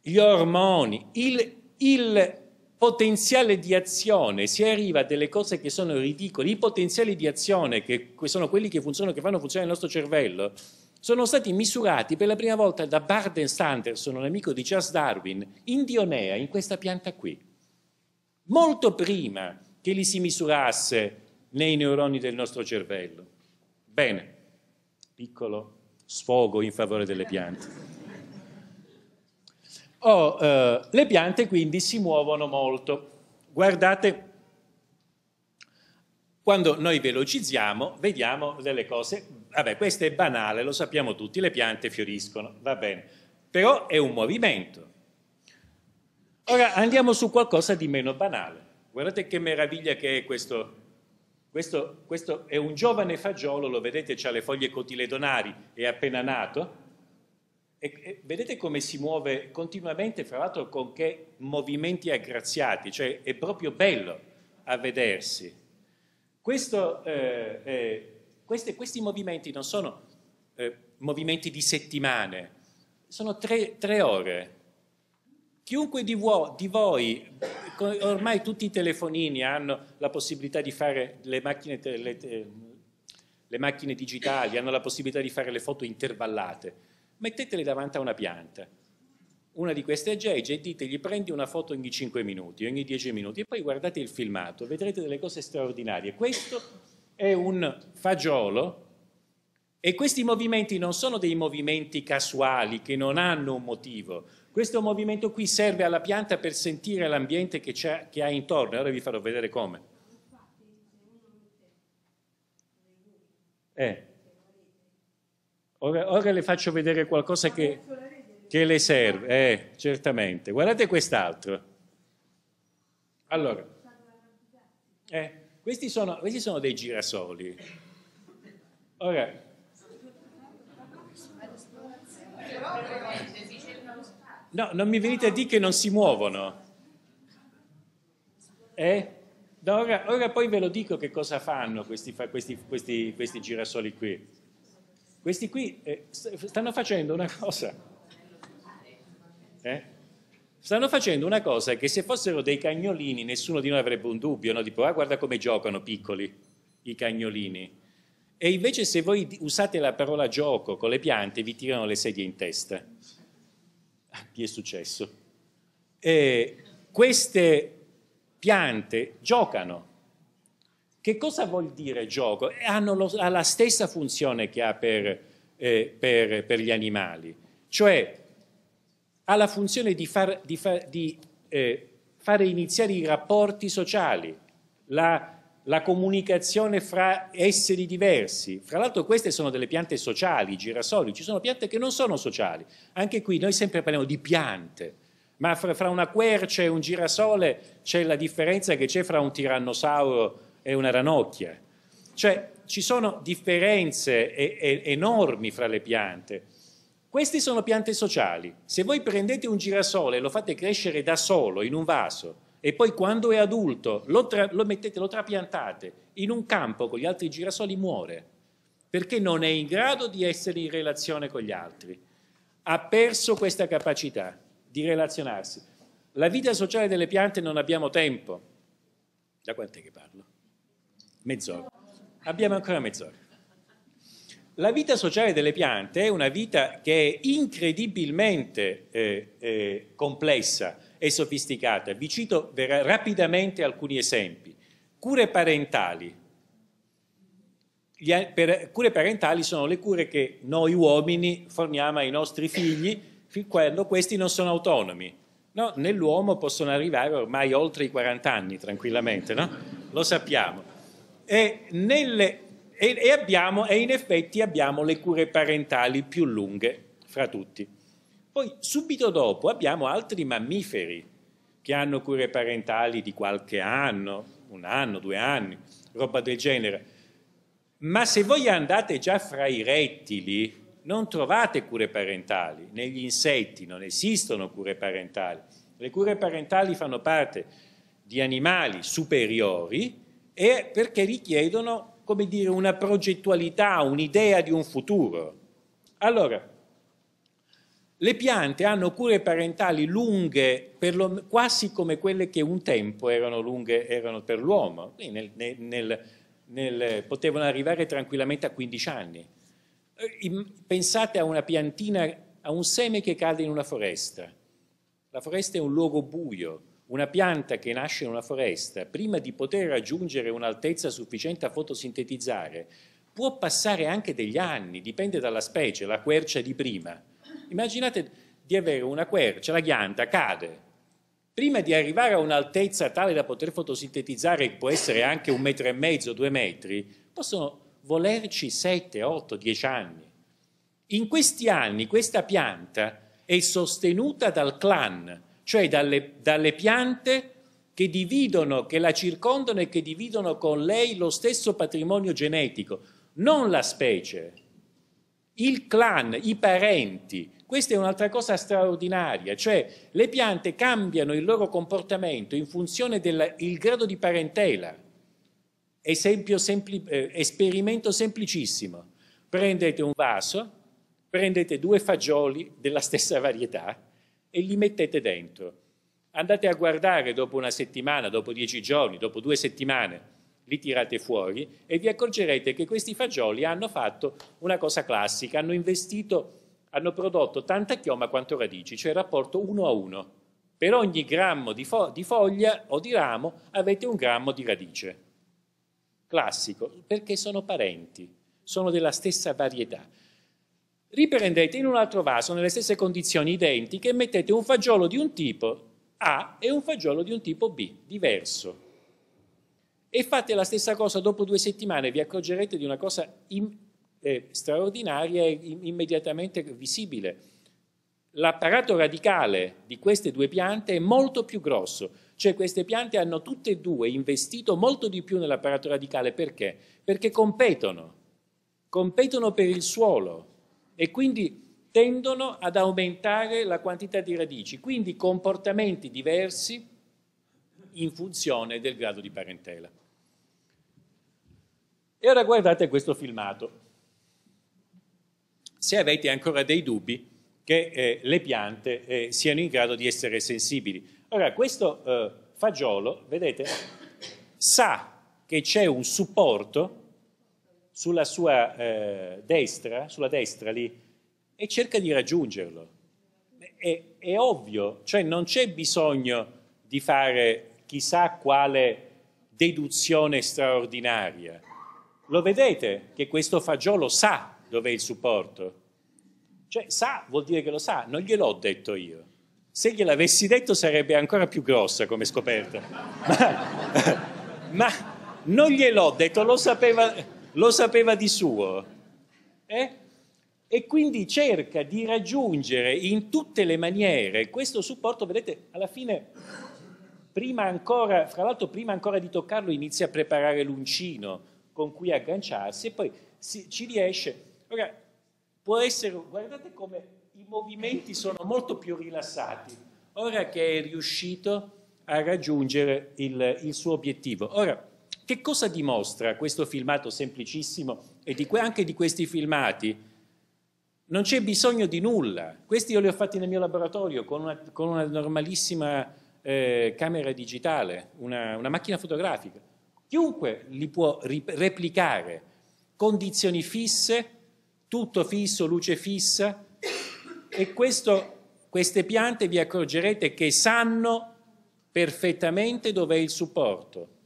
gli ormoni, il, il potenziale di azione, si arriva a delle cose che sono ridicole, i potenziali di azione che sono quelli che funzionano, che fanno funzionare il nostro cervello, sono stati misurati per la prima volta da Barden Sanderson, un amico di Charles Darwin, in Dionea, in questa pianta qui. Molto prima che li si misurasse nei neuroni del nostro cervello. Bene, piccolo sfogo in favore delle piante. Oh, eh, le piante quindi si muovono molto. Guardate, quando noi velocizziamo vediamo delle cose, vabbè questo è banale, lo sappiamo tutti, le piante fioriscono, va bene, però è un movimento. Ora andiamo su qualcosa di meno banale. Guardate che meraviglia che è questo questo, questo, è un giovane fagiolo, lo vedete, ha le foglie cotiledonari, è appena nato, e, e vedete come si muove continuamente, fra l'altro con che movimenti aggraziati, cioè è proprio bello a vedersi. Questo, eh, eh, queste, questi movimenti non sono eh, movimenti di settimane, sono tre, tre ore. Chiunque di, vo- di voi, ormai tutti i telefonini hanno la possibilità di fare le macchine, te- le, te- le macchine digitali, hanno la possibilità di fare le foto intervallate Metteteli davanti a una pianta, una di queste è Gege, e ditegli prendi una foto ogni 5 minuti, ogni 10 minuti, e poi guardate il filmato, vedrete delle cose straordinarie. Questo è un fagiolo e questi movimenti non sono dei movimenti casuali che non hanno un motivo. Questo movimento qui serve alla pianta per sentire l'ambiente che, che ha intorno, ora vi farò vedere come. Eh. Ora, ora le faccio vedere qualcosa che, che le serve, eh, certamente. Guardate quest'altro. Allora, eh, questi, sono, questi sono dei girasoli. Ora, No, non mi venite a dire che non si muovono. Eh? No, ora, ora, poi ve lo dico che cosa fanno questi, questi, questi, questi girasoli qui. Questi qui eh, stanno facendo una cosa. Eh? Stanno facendo una cosa che se fossero dei cagnolini nessuno di noi avrebbe un dubbio, no? tipo ah guarda come giocano piccoli i cagnolini. E invece se voi usate la parola gioco con le piante vi tirano le sedie in testa. Chi ah, è successo? E queste piante giocano, che cosa vuol dire gioco? Eh, hanno lo, ha la stessa funzione che ha per, eh, per, per, gli animali, cioè ha la funzione di, far, di, fa, di eh, fare iniziare i rapporti sociali, la, la comunicazione fra esseri diversi. Fra l'altro queste sono delle piante sociali, i girasoli, ci sono piante che non sono sociali. Anche qui noi sempre parliamo di piante, ma fra, fra una quercia e un girasole c'è la differenza che c'è fra un tirannosauro è una ranocchia. Cioè ci sono differenze e, e, enormi fra le piante. Queste sono piante sociali. Se voi prendete un girasole e lo fate crescere da solo in un vaso e poi quando è adulto lo, tra, lo, mettete, lo trapiantate in un campo con gli altri girasoli, muore perché non è in grado di essere in relazione con gli altri. Ha perso questa capacità di relazionarsi. La vita sociale delle piante non abbiamo tempo. Da quant'è che parlo? mezz'ora. Abbiamo ancora mezz'ora. La vita sociale delle piante è una vita che è incredibilmente eh, eh, complessa e sofisticata. Vi cito rapidamente alcuni esempi. Cure parentali. Gli, per, cure parentali sono le cure che noi uomini forniamo ai nostri figli fin quando questi non sono autonomi. No? Nell'uomo possono arrivare ormai oltre i 40 anni tranquillamente, no? lo sappiamo e, nelle, e, e, abbiamo, e in effetti abbiamo le cure parentali più lunghe fra tutti. Poi subito dopo abbiamo altri mammiferi che hanno cure parentali di qualche anno, un anno, due anni, roba del genere. Ma se voi andate già fra i rettili, non trovate cure parentali. Negli insetti non esistono cure parentali. Le cure parentali fanno parte di animali superiori e perché richiedono, come dire, una progettualità, un'idea di un futuro. Allora, le piante hanno cure parentali lunghe, lo, quasi come quelle che un tempo erano lunghe erano per l'uomo, nel, nel, nel, potevano arrivare tranquillamente a 15 anni. Eh, pensate a una piantina, a un seme che cade in una foresta. La foresta è un luogo buio, una pianta che nasce in una foresta, prima di poter raggiungere un'altezza sufficiente a fotosintetizzare, può passare anche degli anni, dipende dalla specie, la quercia di prima. Immaginate di avere una quercia, la ghianda cade. Prima di arrivare a un'altezza tale da poter fotosintetizzare, può essere anche un metro e mezzo, due metri, possono volerci 7, 8, 10 anni. In questi anni questa pianta è sostenuta dal clan, cioè dalle, dalle piante che dividono, che la circondano e che dividono con lei lo stesso patrimonio genetico, non la specie, il clan, i parenti. Questa è un'altra cosa straordinaria, cioè le piante cambiano il loro comportamento in funzione del grado di parentela. Sempli, eh, esperimento semplicissimo. Prendete un vaso, prendete due fagioli della stessa varietà, e li mettete dentro. Andate a guardare dopo una settimana, dopo dieci giorni, dopo due settimane, li tirate fuori e vi accorgerete che questi fagioli hanno fatto una cosa classica, hanno investito, hanno prodotto tanta chioma quanto radici, cioè il rapporto uno a uno. Per ogni grammo di, fo di foglia o di ramo avete un grammo di radice. Classico, perché sono parenti, sono della stessa varietà riprendete in un altro vaso, nelle stesse condizioni identiche, e mettete un fagiolo di un tipo A e un fagiolo di un tipo B, diverso. E fate la stessa cosa dopo due settimane, vi accorgerete di una cosa in, eh, straordinaria e immediatamente visibile. L'apparato radicale di queste due piante è molto più grosso, cioè queste piante hanno tutte e due investito molto di più nell'apparato radicale, perché? Perché competono, competono per il suolo, e quindi tendono ad aumentare la quantità di radici, quindi comportamenti diversi in funzione del grado di parentela. E ora guardate questo filmato. Se avete ancora dei dubbi che eh, le piante eh, siano in grado di essere sensibili. Ora, questo eh, fagiolo, vedete, sa che c'è un supporto sulla sua eh, destra, sulla destra lì, e cerca di raggiungerlo. È, è ovvio, cioè non c'è bisogno di fare chissà quale deduzione straordinaria. Lo vedete che questo fagiolo sa dov'è il supporto. Cioè sa vuol dire che lo sa, non glielo ho detto io. Se gliel'avessi detto sarebbe ancora più grossa come scoperta. ma, ma non gliel'ho detto, lo sapeva, lo sapeva di suo. Eh? E quindi cerca di raggiungere in tutte le maniere questo supporto, vedete, alla fine, prima ancora, fra l'altro prima ancora di toccarlo, inizia a preparare l'uncino con cui agganciarsi e poi si, ci riesce. Ora, può essere, guardate come i movimenti sono molto più rilassati, ora che è riuscito a raggiungere il, il suo obiettivo. Ora, che cosa dimostra questo filmato semplicissimo e di anche di questi filmati? Non c'è bisogno di nulla. Questi io li ho fatti nel mio laboratorio con una, con una normalissima eh, camera digitale, una, una macchina fotografica. Chiunque li può replicare. Condizioni fisse, tutto fisso, luce fissa. E questo, queste piante vi accorgerete che sanno perfettamente dove è il supporto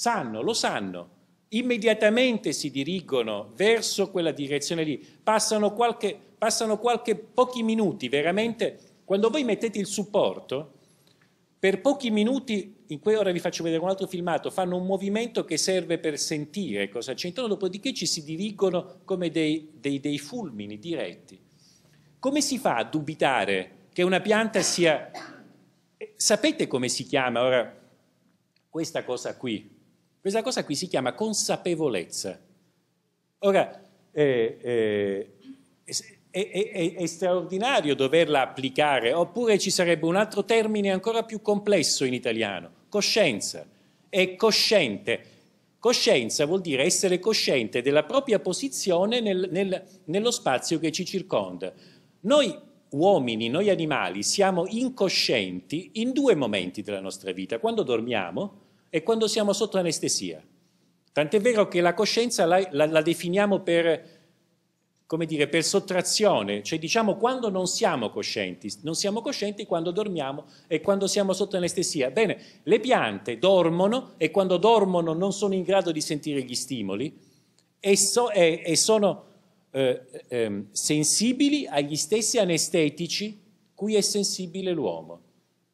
sanno, lo sanno, immediatamente si dirigono verso quella direzione lì, passano qualche, passano qualche pochi minuti, veramente, quando voi mettete il supporto, per pochi minuti, in cui ora vi faccio vedere un altro filmato, fanno un movimento che serve per sentire cosa c'è intorno, dopodiché ci si dirigono come dei, dei, dei, fulmini diretti. Come si fa a dubitare che una pianta sia... Eh, sapete come si chiama ora questa cosa qui? Questa cosa qui si chiama consapevolezza. Ora, eh, eh, è, è, è, straordinario doverla applicare, oppure ci sarebbe un altro termine ancora più complesso in italiano, coscienza. È cosciente. Coscienza vuol dire essere cosciente della propria posizione nel, nel, nello spazio che ci circonda. Noi uomini, noi animali, siamo incoscienti in due momenti della nostra vita, quando dormiamo e quando siamo sotto anestesia. Tant'è vero che la coscienza la, la, la definiamo per, come dire, per sottrazione, cioè diciamo quando non siamo coscienti, non siamo coscienti quando dormiamo e quando siamo sotto anestesia. Bene, le piante dormono e quando dormono non sono in grado di sentire gli stimoli e, so, e, e sono eh, eh, sensibili agli stessi anestetici cui è sensibile l'uomo.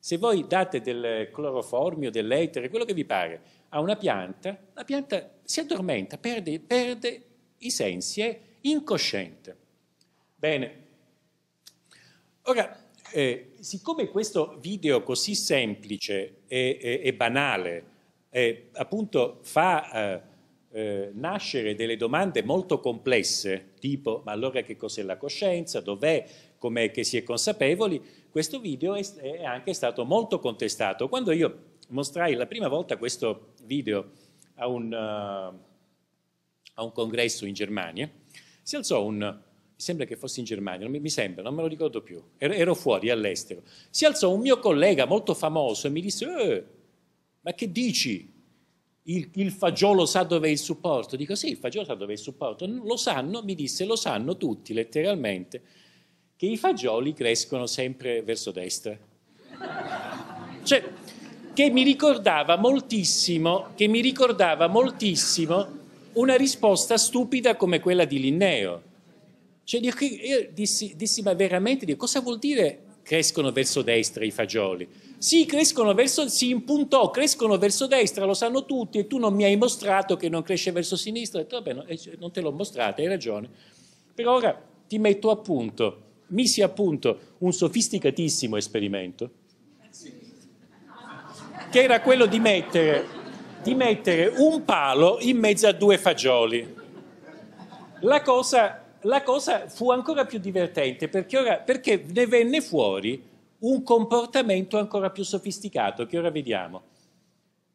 Se voi date del cloroformio, dell'etere, quello che vi pare, a una pianta, la pianta si addormenta, perde, perde i sensi, è incosciente. Bene, ora, eh, siccome questo video così semplice e, e, e banale, eh, appunto fa... Eh, eh, nascere delle domande molto complesse, tipo ma allora che cos'è la coscienza, dov'è, com'è che si è consapevoli, questo video è, è anche stato molto contestato. Quando io mostrai la prima volta questo video a un, uh, a un congresso in Germania, si alzò un, sembra che fosse in Germania, mi, sembra, non me lo ricordo più, ero, ero fuori all'estero. Si alzò un mio collega molto famoso e mi disse, eh, ma che dici? Il, il, fagiolo sa dove è il supporto? Dico sì, il fagiolo sa dove è il supporto, lo sanno, mi disse, lo sanno tutti letteralmente che i fagioli crescono sempre verso destra. Cioè, che mi ricordava moltissimo, che mi ricordava moltissimo una risposta stupida come quella di Linneo. Cioè, io dissi, dissi ma veramente, Dio, cosa vuol dire crescono verso destra i fagioli? Sì, crescono verso, si impuntò, crescono verso destra, lo sanno tutti, e tu non mi hai mostrato che non cresce verso sinistra. E tu, vabbè, eh, non te l'ho mostrato, hai ragione. Per ora ti metto a punto misi a punto un sofisticatissimo esperimento, che era quello di mettere, di mettere un palo in mezzo a due fagioli. La cosa, la cosa fu ancora più divertente perché, ora, perché ne venne fuori un comportamento ancora più sofisticato che ora vediamo,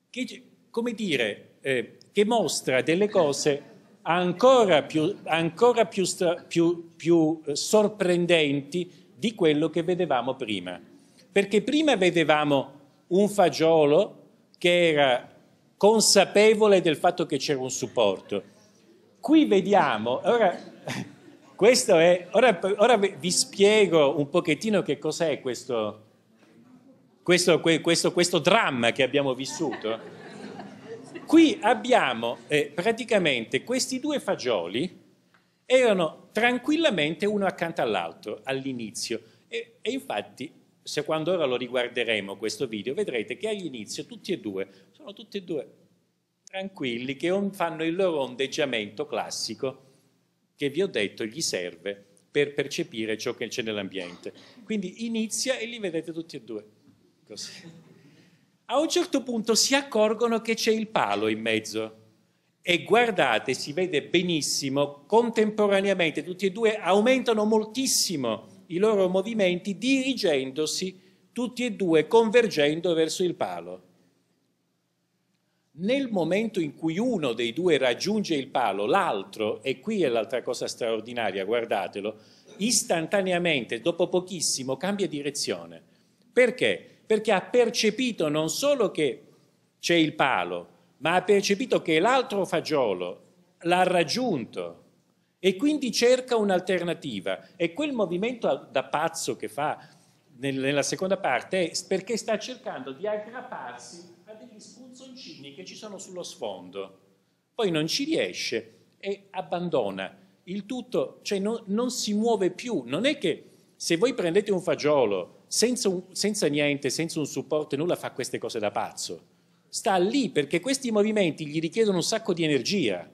che, come dire, eh, che mostra delle cose ancora più, ancora più, più, più eh, sorprendenti di quello che vedevamo prima. Perché prima vedevamo un fagiolo che era consapevole del fatto che c'era un supporto. Qui vediamo, ora, è, ora, ora vi spiego un pochettino che cos'è questo, questo, questo, questo dramma che abbiamo vissuto qui abbiamo eh, praticamente questi due fagioli erano tranquillamente uno accanto all'altro all'inizio e, e infatti se quando ora lo riguarderemo questo video vedrete che all'inizio tutti e due sono tutti e due tranquilli che fanno il loro ondeggiamento classico che vi ho detto gli serve per percepire ciò che c'è nell'ambiente. Quindi inizia e li vedete tutti e due. Così a un certo punto si accorgono che c'è il palo in mezzo e guardate, si vede benissimo, contemporaneamente tutti e due aumentano moltissimo i loro movimenti dirigendosi tutti e due convergendo verso il palo. Nel momento in cui uno dei due raggiunge il palo, l'altro, e qui è l'altra cosa straordinaria, guardatelo, istantaneamente, dopo pochissimo, cambia direzione. Perché? perché ha percepito non solo che c'è il palo, ma ha percepito che l'altro fagiolo l'ha raggiunto e quindi cerca un'alternativa. E quel movimento da pazzo che fa nella seconda parte è perché sta cercando di aggrapparsi a degli spunzoncini che ci sono sullo sfondo. Poi non ci riesce e abbandona il tutto, cioè non, non si muove più. Non è che se voi prendete un fagiolo senza, un, senza niente, senza un supporto e nulla fa queste cose da pazzo. Sta lì perché questi movimenti gli richiedono un sacco di energia.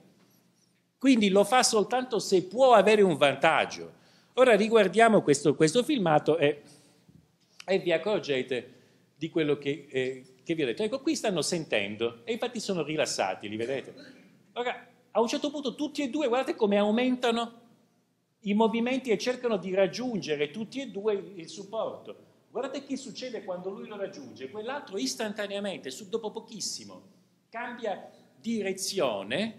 Quindi lo fa soltanto se può avere un vantaggio. Ora riguardiamo questo, questo filmato e, e, vi accorgete di quello che, eh, che vi ho detto. Ecco, qui stanno sentendo e infatti sono rilassati, li vedete? Ora, a un certo punto tutti e due, guardate come aumentano i movimenti e cercano di raggiungere tutti e due il supporto. Guardate che succede quando lui lo raggiunge, quell'altro istantaneamente, dopo pochissimo, cambia direzione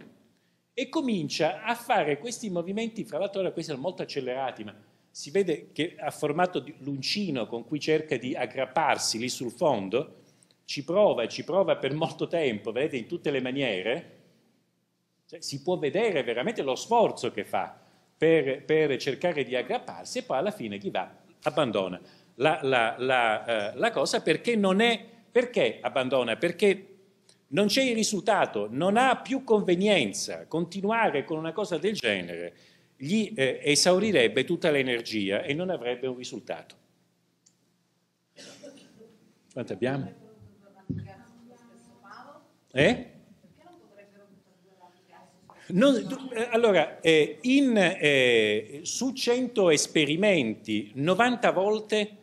e comincia a fare questi movimenti, fra l'altro ora questi sono molto accelerati, ma si vede che ha formato l'uncino con cui cerca di aggrapparsi lì sul fondo, ci prova, e ci prova per molto tempo, vedete, in tutte le maniere, cioè, si può vedere veramente lo sforzo che fa per, per cercare di aggrapparsi e poi alla fine chi va? Abbandona la, la, la, eh, la cosa perché non è, perché abbandona? Perché non c'è il risultato, non ha più convenienza continuare con una cosa del genere, gli eh, esaurirebbe tutta l'energia e non avrebbe un risultato. Quanto abbiamo? Eh? Non, eh, allora, eh, in, eh, su 100 esperimenti, 90 volte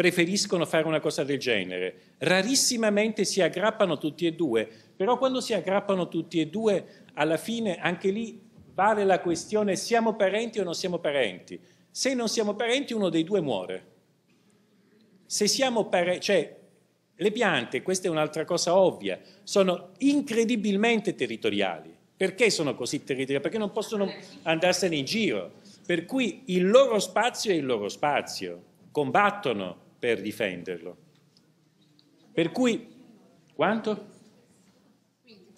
preferiscono fare una cosa del genere. Rarissimamente si aggrappano tutti e due, però quando si aggrappano tutti e due, alla fine anche lì vale la questione siamo parenti o non siamo parenti. Se non siamo parenti uno dei due muore. Se siamo parenti, cioè le piante, questa è un'altra cosa ovvia, sono incredibilmente territoriali. Perché sono così territoriali? Perché non possono andarsene in giro. Per cui il loro spazio è il loro spazio. Combattono, per difenderlo. Per cui, quanto?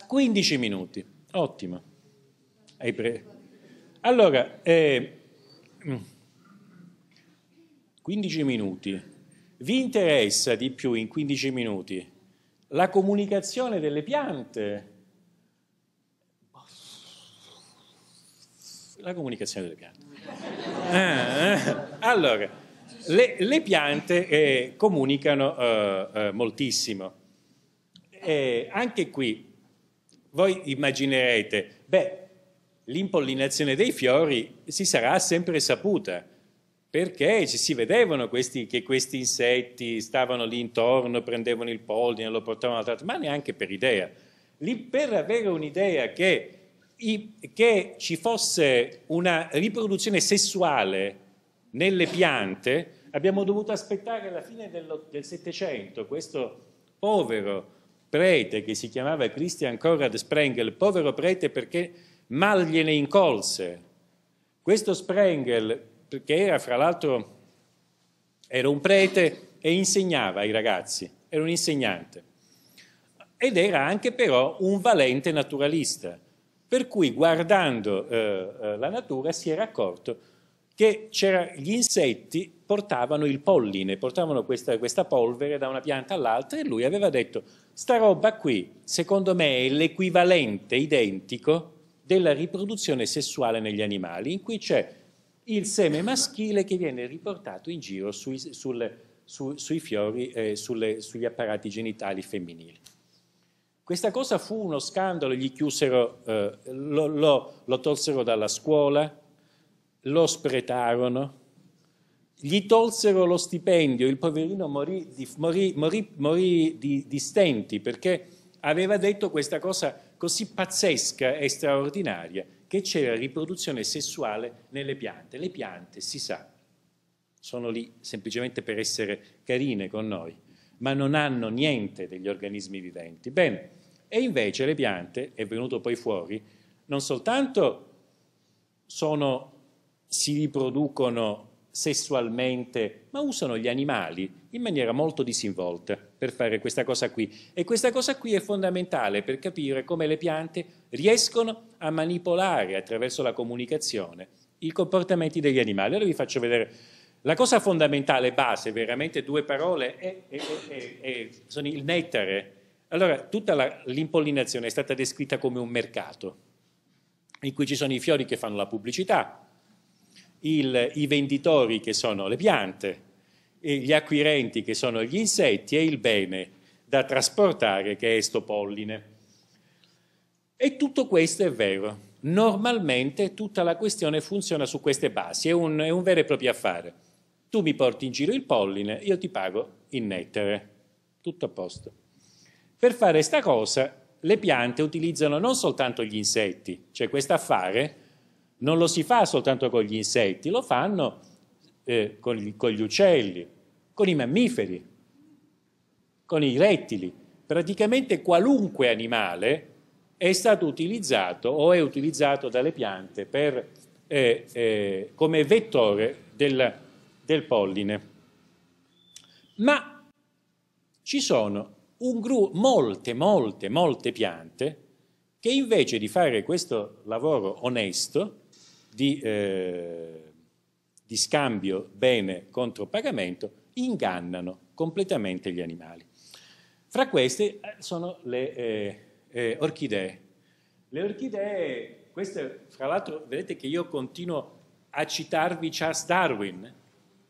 15 minuti, ottimo. Allora, eh, 15 mm. minuti. Vi interessa di più in 15 minuti la comunicazione delle piante? La comunicazione delle piante. Ah, allora, le, le piante eh, comunicano eh, eh, moltissimo. E anche qui voi immaginerete, beh, l'impollinazione dei fiori si sarà sempre saputa, perché ci si vedevano questi, che questi insetti stavano lì intorno, prendevano il polline, lo portavano all'altra, ma neanche per idea. Lì per avere un'idea che, che, ci fosse una riproduzione sessuale nelle piante, abbiamo dovuto aspettare la fine del Settecento, questo povero prete che si chiamava Christian Conrad Sprengel, povero prete perché mal gliene incolse. Questo Sprengel, che era fra l'altro era un prete e insegnava ai ragazzi, era un insegnante, ed era anche però un valente naturalista, per cui guardando eh, eh la natura si era accorto che gli insetti portavano il polline, portavano questa, questa polvere da una pianta all'altra e lui aveva detto sta roba qui secondo me è l'equivalente identico della riproduzione sessuale negli animali in cui c'è il seme maschile che viene riportato in giro sui, sul, su, sui fiori, eh, sulle, sugli apparati genitali femminili. Questa cosa fu uno scandalo, gli chiusero, eh, lo, lo, lo tolsero dalla scuola, lo spretarono, gli tolsero lo stipendio, il poverino morì di, morì, morì, morì di, di stenti perché aveva detto questa cosa così pazzesca e straordinaria che c'era riproduzione sessuale nelle piante. Le piante, si sa, sono lì semplicemente per essere carine con noi, ma non hanno niente degli organismi viventi. Bene, e invece le piante, è venuto poi fuori, non soltanto sono si riproducono sessualmente, ma usano gli animali in maniera molto disinvolta per fare questa cosa qui. E questa cosa qui è fondamentale per capire come le piante riescono a manipolare attraverso la comunicazione i comportamenti degli animali. Allora vi faccio vedere la cosa fondamentale, base, veramente due parole, è, è, è, sono il nettare. Allora, tutta l'impollinazione è stata descritta come un mercato in cui ci sono i fiori che fanno la pubblicità, il, i venditori che sono le piante, gli acquirenti che sono gli insetti e il bene da trasportare che è sto polline. E tutto questo è vero. Normalmente tutta la questione funziona su queste basi, è un, è un vero e proprio affare. Tu mi porti in giro il polline, io ti pago in nettere. Tutto a posto. Per fare questa cosa le piante utilizzano non soltanto gli insetti, cioè questo affare non lo si fa soltanto con gli insetti, lo fanno eh, con, gli, con gli uccelli, con i mammiferi, con i rettili. Praticamente qualunque animale è stato utilizzato o è utilizzato dalle piante per, eh, eh, come vettore del, del polline. Ma ci sono molte, molte, molte piante che invece di fare questo lavoro onesto di, eh, di scambio bene contro pagamento ingannano completamente gli animali. Fra queste eh, sono le eh, eh, orchidee. Le orchidee, queste fra l'altro vedete che io continuo a citarvi Charles Darwin,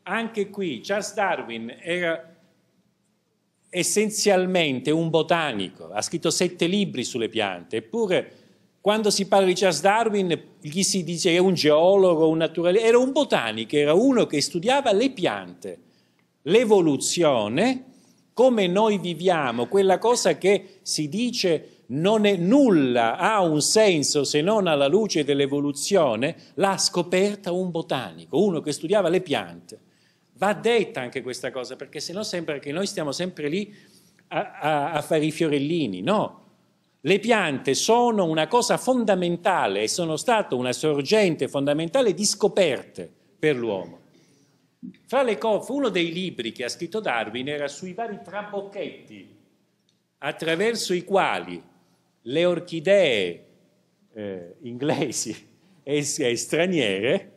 anche qui Charles Darwin era essenzialmente un botanico, ha scritto sette libri sulle piante, eppure quando si parla di Charles Darwin, gli si dice che è un geologo, un naturalista, era un botanico, era uno che studiava le piante, l'evoluzione, come noi viviamo, quella cosa che si dice non è nulla, ha un senso se non alla luce dell'evoluzione, l'ha scoperta un botanico, uno che studiava le piante. Va detta anche questa cosa, perché se no sembra che noi stiamo sempre lì a, a, a fare i fiorellini, no? Le piante sono una cosa fondamentale e sono stata una sorgente fondamentale di scoperte per l'uomo. Fra le cose, uno dei libri che ha scritto Darwin era sui vari trabocchetti attraverso i quali le orchidee eh, inglesi e, e straniere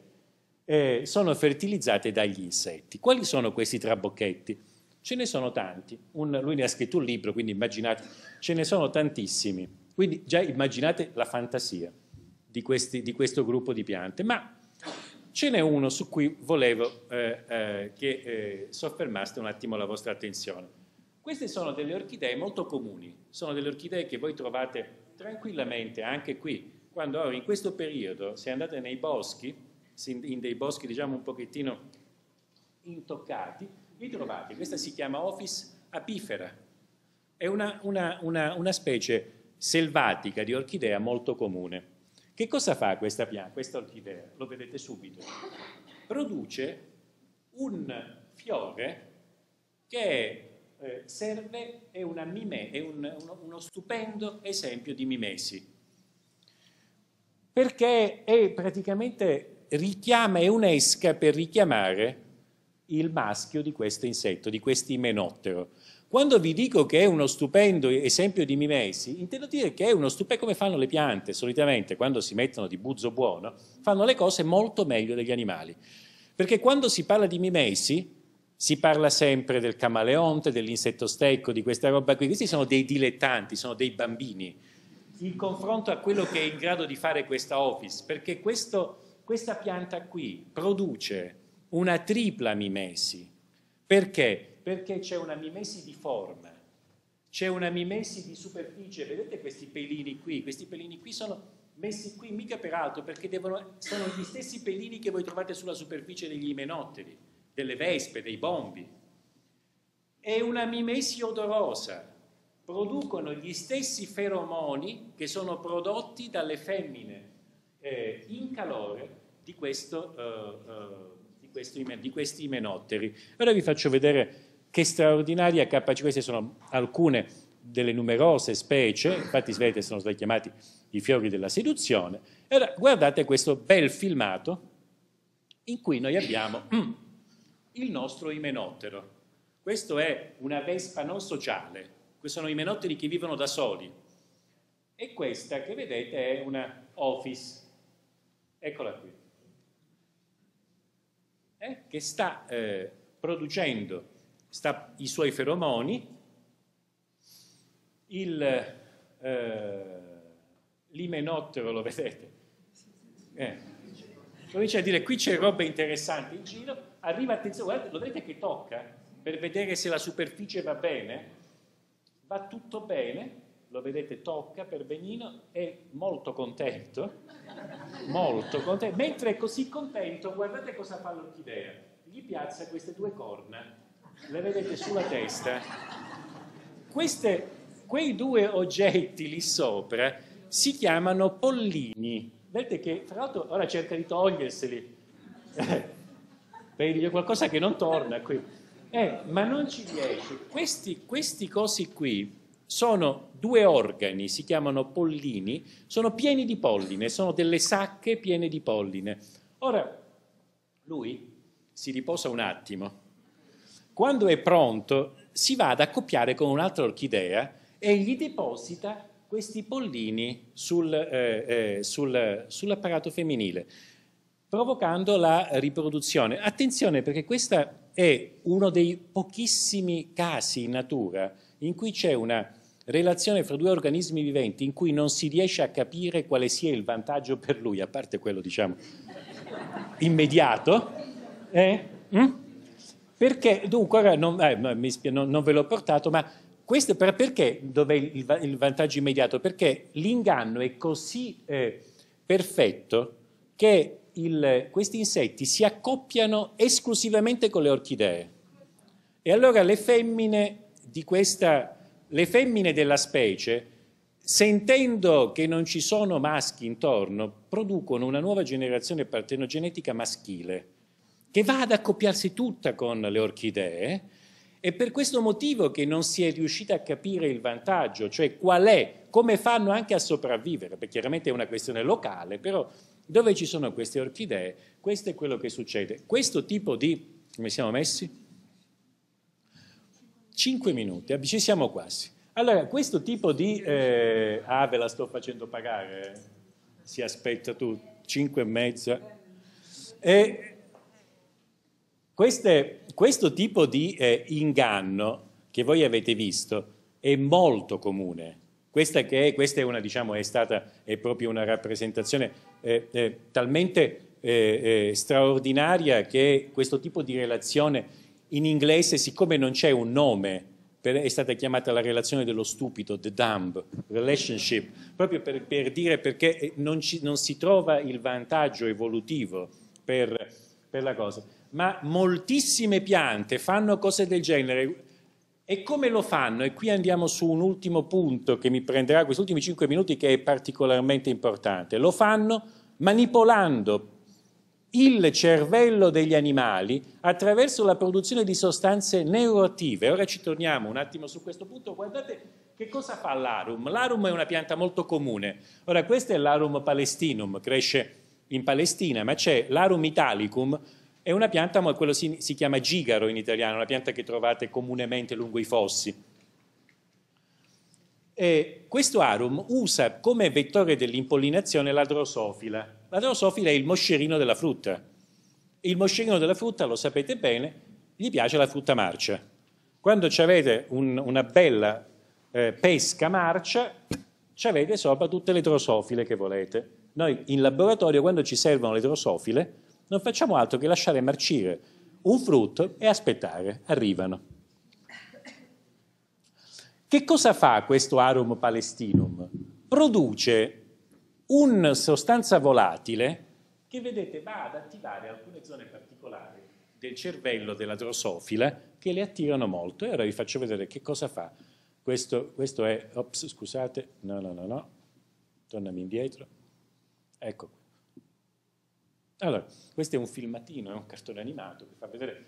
eh, sono fertilizzate dagli insetti. Quali sono questi trabocchetti? Ce ne sono tanti. Un, lui ne ha scritto un libro, quindi immaginate, ce ne sono tantissimi. Quindi già immaginate la fantasia di, questi, di questo gruppo di piante. Ma ce n'è uno su cui volevo eh, eh, che eh, soffermaste un attimo la vostra attenzione. Queste sono delle orchidee molto comuni, sono delle orchidee che voi trovate tranquillamente anche qui, quando ora in questo periodo, se andate nei boschi, in dei boschi diciamo un pochettino intoccati, li trovate, questa si chiama Office apifera, è una, una, una, una specie selvatica di orchidea molto comune. Che cosa fa questa pianta, questa orchidea? Lo vedete subito. Produce un fiore che eh, serve, è, mime, è un, uno, uno, stupendo esempio di mimesi, perché è praticamente richiama, è un'esca per richiamare il maschio di questo insetto, di questo imenottero. Quando vi dico che è uno stupendo esempio di mimesi, intendo dire che è uno stupendo come fanno le piante solitamente quando si mettono di buzzo buono, fanno le cose molto meglio degli animali. Perché quando si parla di mimesi, si parla sempre del camaleonte, dell'insetto stecco, di questa roba qui. Questi sono dei dilettanti, sono dei bambini. In confronto a quello che è in grado di fare questa office, perché questo, questa pianta qui produce una tripla mimesi. Perché? Perché c'è una mimesi di forma, c'è una mimesi di superficie. Vedete questi pelini qui? Questi pelini qui sono messi qui mica per altro, perché devono, sono gli stessi pelini che voi trovate sulla superficie degli imenotteri, delle vespe, dei bombi. È una mimesi odorosa. Producono gli stessi feromoni che sono prodotti dalle femmine eh, in calore di questo... Eh, eh, di questi imenotteri. Ora vi faccio vedere che straordinaria capacità, queste sono alcune delle numerose specie, infatti vedete sono stati chiamati i fiori della seduzione. E ora guardate questo bel filmato in cui noi abbiamo mm, il nostro imenottero. Questo è una vespa non sociale, questi sono i menotteri che vivono da soli. E questa che vedete è una office. Eccola qui eh, che sta eh, producendo sta, i suoi feromoni, il eh, l'imenottero lo vedete? Eh. Comincia a dire qui c'è roba interessante in giro, arriva, attenzione, guardate, lo vedete che tocca per vedere se la superficie va bene, va tutto bene, lo vedete tocca per benino, è molto contento, molto contento, mentre è così contento guardate cosa fa l'orchidea, gli piazza queste due corna, le vedete sulla testa, queste, quei due oggetti lì sopra si chiamano pollini, vedete che tra l'altro ora cerca di toglierseli, è qualcosa che non torna qui, eh, ma non ci riesce, questi, questi cosi qui sono due organi, si chiamano pollini, sono pieni di polline, sono delle sacche piene di polline. Ora, lui si riposa un attimo. Quando è pronto, si va ad accoppiare con un'altra orchidea e gli deposita questi pollini sul, eh, eh, sul, sull'apparato femminile, provocando la riproduzione. Attenzione perché questo è uno dei pochissimi casi in natura in cui c'è una relazione fra due organismi viventi in cui non si riesce a capire quale sia il vantaggio per lui, a parte quello diciamo immediato. Eh? Mm? Perché, dunque, non, eh, non, non, ve l'ho portato, ma questo perché dov'è il, il, vantaggio immediato? Perché l'inganno è così eh, perfetto che il, questi insetti si accoppiano esclusivamente con le orchidee. E allora le femmine di questa le femmine della specie, sentendo che non ci sono maschi intorno, producono una nuova generazione partenogenetica maschile che va ad accoppiarsi tutta con le orchidee e per questo motivo che non si è riuscita a capire il vantaggio, cioè qual è, come fanno anche a sopravvivere, perché chiaramente è una questione locale, però dove ci sono queste orchidee, questo è quello che succede. Questo tipo di, come siamo messi? 5 minuti, eh, ci siamo quasi. Allora, questo tipo di... Eh, ah, ve la sto facendo pagare? Eh? Si aspetta tu, 5 e mezza. E queste, questo tipo di eh, inganno che voi avete visto è molto comune. Questa, è, questa è, una, diciamo, è, stata, è proprio una rappresentazione eh, eh talmente straordinaria che questo tipo di relazione in inglese, siccome non c'è un nome, per, è stata chiamata la relazione dello stupido, the dumb relationship, proprio per, per dire perché eh, non, ci, non, si trova il vantaggio evolutivo per, per la cosa. Ma moltissime piante fanno cose del genere. E come lo fanno? E qui andiamo su un ultimo punto che mi prenderà questi ultimi 5 minuti che è particolarmente importante. Lo fanno manipolando il cervello degli animali attraverso la produzione di sostanze neuroattive. Ora ci torniamo un attimo su questo punto, guardate che cosa fa l'arum? L'arum è una pianta molto comune. Ora questo è l'arum palestinum, cresce in Palestina, ma c'è l'arum italicum, è una pianta, quello si, si chiama gigaro in italiano, una pianta che trovate comunemente lungo i fossi eh, questo arum usa come vettore dell'impollinazione la drosofila. La drosofila è il moscerino della frutta. Il moscerino della frutta, lo sapete bene, gli piace la frutta marcia. Quando avete un, una bella eh, pesca marcia, ci avete sopra tutte le drosofile che volete. Noi in laboratorio, quando ci servono le drosofile, non facciamo altro che lasciare marcire un frutto e aspettare, arrivano. Che cosa fa questo arum palestinum? Produce una sostanza volatile che vedete va ad attivare alcune zone particolari del cervello della drosofila che le attirano molto. E ora vi faccio vedere che cosa fa. Questo, questo è, ops, scusate, no, no, no, no, tornami indietro. Ecco Allora, questo è un filmatino, è un cartone animato che fa vedere.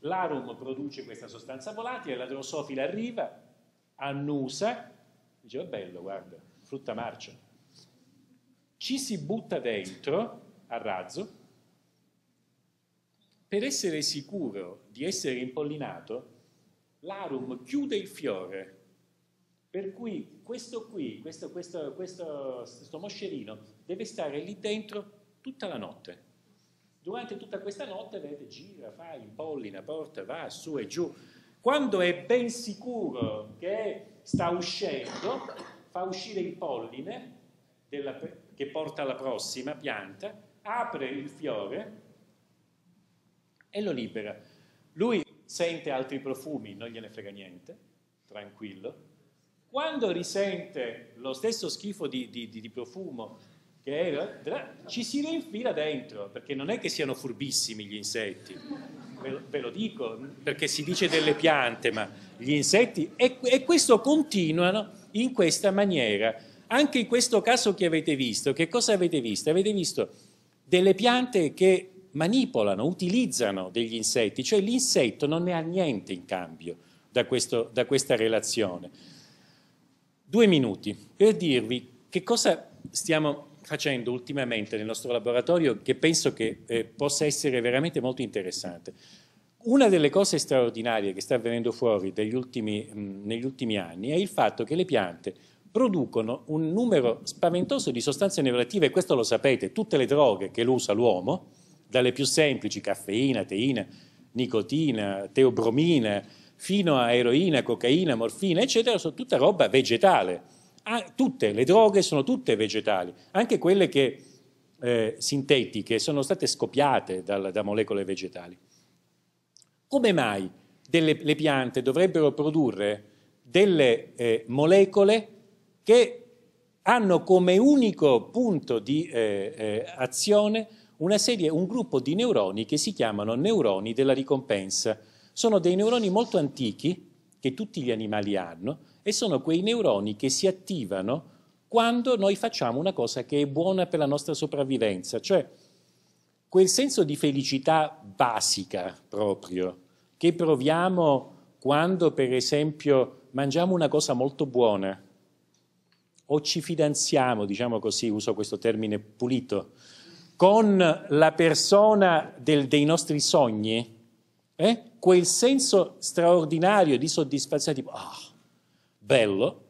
L'arum produce questa sostanza volatile, la drosofila arriva, annusa, diceva bello, guarda, frutta marcia. Ci si butta dentro a razzo per essere sicuro di essere impollinato, l'arum chiude il fiore. Per cui questo qui, questo, questo, questo, questo moscerino, deve stare lì dentro tutta la notte. Durante tutta questa notte, vedete, gira, fa, impollina, porta, va su e giù quando è ben sicuro che sta uscendo, fa uscire il polline della, che porta alla prossima pianta, apre il fiore e lo libera. Lui sente altri profumi, non gliene frega niente, tranquillo. Quando risente lo stesso schifo di, di, di profumo che era, ci si rinfila dentro, perché non è che siano furbissimi gli insetti ve lo, dico, perché si dice delle piante, ma gli insetti, e, e questo continuano in questa maniera. Anche in questo caso che avete visto, che cosa avete visto? Avete visto delle piante che manipolano, utilizzano degli insetti, cioè l'insetto non ne ha niente in cambio da, questo, da questa relazione. Due minuti per dirvi che cosa stiamo facendo ultimamente nel nostro laboratorio che penso che eh, possa essere veramente molto interessante. Una delle cose straordinarie che sta avvenendo fuori ultimi, mh, mm, negli ultimi anni è il fatto che le piante producono un numero spaventoso di sostanze neuroattive, questo lo sapete, tutte le droghe che usa l'uomo, dalle più semplici, caffeina, teina, nicotina, teobromina, fino a eroina, cocaina, morfina, eccetera, sono tutta roba vegetale Ah, tutte le droghe sono tutte vegetali, anche quelle che, eh, sintetiche sono state scopiate dal, da molecole vegetali. Come mai delle, le piante dovrebbero produrre delle eh, molecole che hanno come unico punto di eh, eh azione serie, un gruppo di neuroni che si chiamano neuroni della ricompensa. Sono dei neuroni molto antichi che tutti gli animali hanno, e sono quei neuroni che si attivano quando noi facciamo una cosa che è buona per la nostra sopravvivenza, cioè quel senso di felicità basica proprio che proviamo quando per esempio mangiamo una cosa molto buona o ci fidanziamo, diciamo così, uso questo termine pulito, con la persona del, dei nostri sogni, eh? quel senso straordinario di soddisfazione, tipo, oh, bello,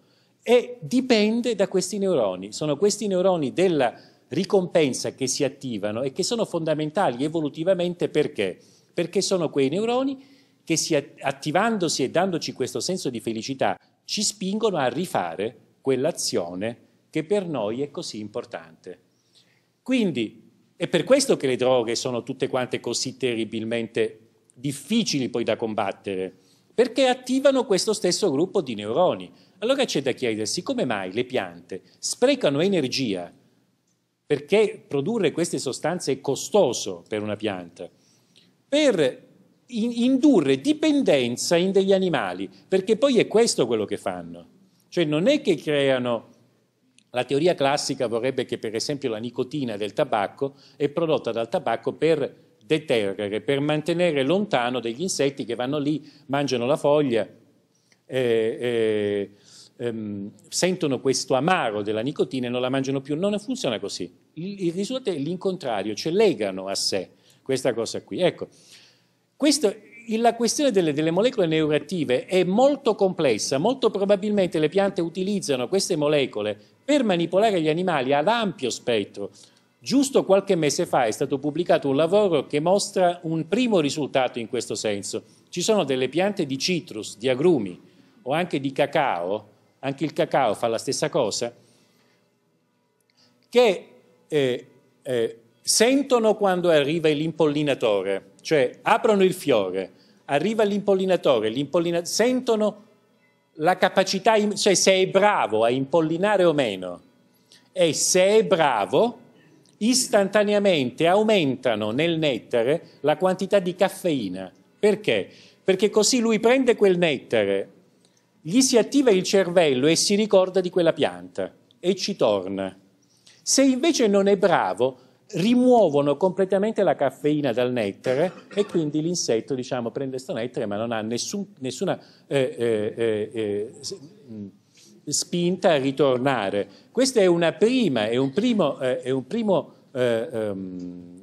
e dipende da questi neuroni. Sono questi neuroni della ricompensa che si attivano e che sono fondamentali evolutivamente perché? Perché sono quei neuroni che si, attivandosi e dandoci questo senso di felicità ci spingono a rifare quell'azione che per noi è così importante. Quindi è per questo che le droghe sono tutte quante così terribilmente difficili poi da combattere perché attivano questo stesso gruppo di neuroni. Allora c'è da chiedersi come mai le piante sprecano energia, perché produrre queste sostanze è costoso per una pianta, per indurre dipendenza in degli animali, perché poi è questo quello che fanno. Cioè non è che creano la teoria classica vorrebbe che per esempio la nicotina del tabacco è prodotta dal tabacco per deterrere, per mantenere lontano degli insetti che vanno lì, mangiano la foglia, eh, eh, ehm, sentono questo amaro della nicotina e non la mangiano più. Non funziona così. Il, il risultato è l'incontrario, cioè legano a sé questa cosa qui. Ecco, questo, la questione delle, delle, molecole neurattive è molto complessa, molto probabilmente le piante utilizzano queste molecole per manipolare gli animali ad ampio spettro, Giusto qualche mese fa è stato pubblicato un lavoro che mostra un primo risultato in questo senso. Ci sono delle piante di citrus, di agrumi o anche di cacao, anche il cacao fa la stessa cosa, che eh, eh, sentono quando arriva l'impollinatore, cioè aprono il fiore, arriva l'impollinatore, sentono la capacità, cioè se è bravo a impollinare o meno. E se è bravo, istantaneamente aumentano nel nettare la quantità di caffeina. Perché? Perché così lui prende quel nettare, gli si attiva il cervello e si ricorda di quella pianta e ci torna. Se invece non è bravo, rimuovono completamente la caffeina dal nettare e quindi l'insetto diciamo, prende questo nettare ma non ha nessun, nessuna... Eh, eh, eh, eh spinta a ritornare. Questo è, una prima, è un primo, eh, è un primo eh, um,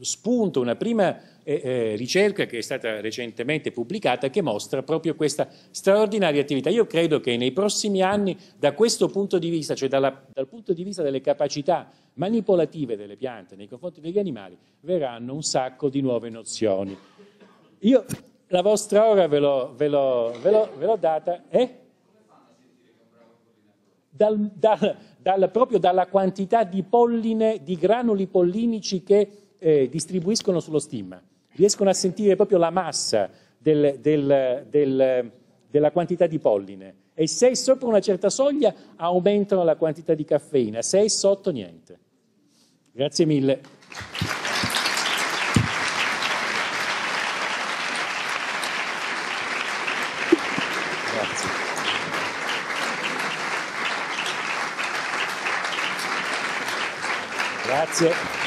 spunto, una prima eh, eh, ricerca che è stata recentemente pubblicata che mostra proprio questa straordinaria attività. Io credo che nei prossimi anni, da questo punto di vista, cioè dalla, dal punto di vista delle capacità manipolative delle piante nei confronti degli animali, verranno un sacco di nuove nozioni. Io la vostra ora ve l'ho, data. Eh? dal, dal, dal, proprio dalla quantità di polline, di granuli pollinici che eh, distribuiscono sullo stimma. Riescono a sentire proprio la massa del, del, del, della quantità di polline. E se è sopra una certa soglia aumentano la quantità di caffeina, se è sotto niente. Grazie mille. That's it.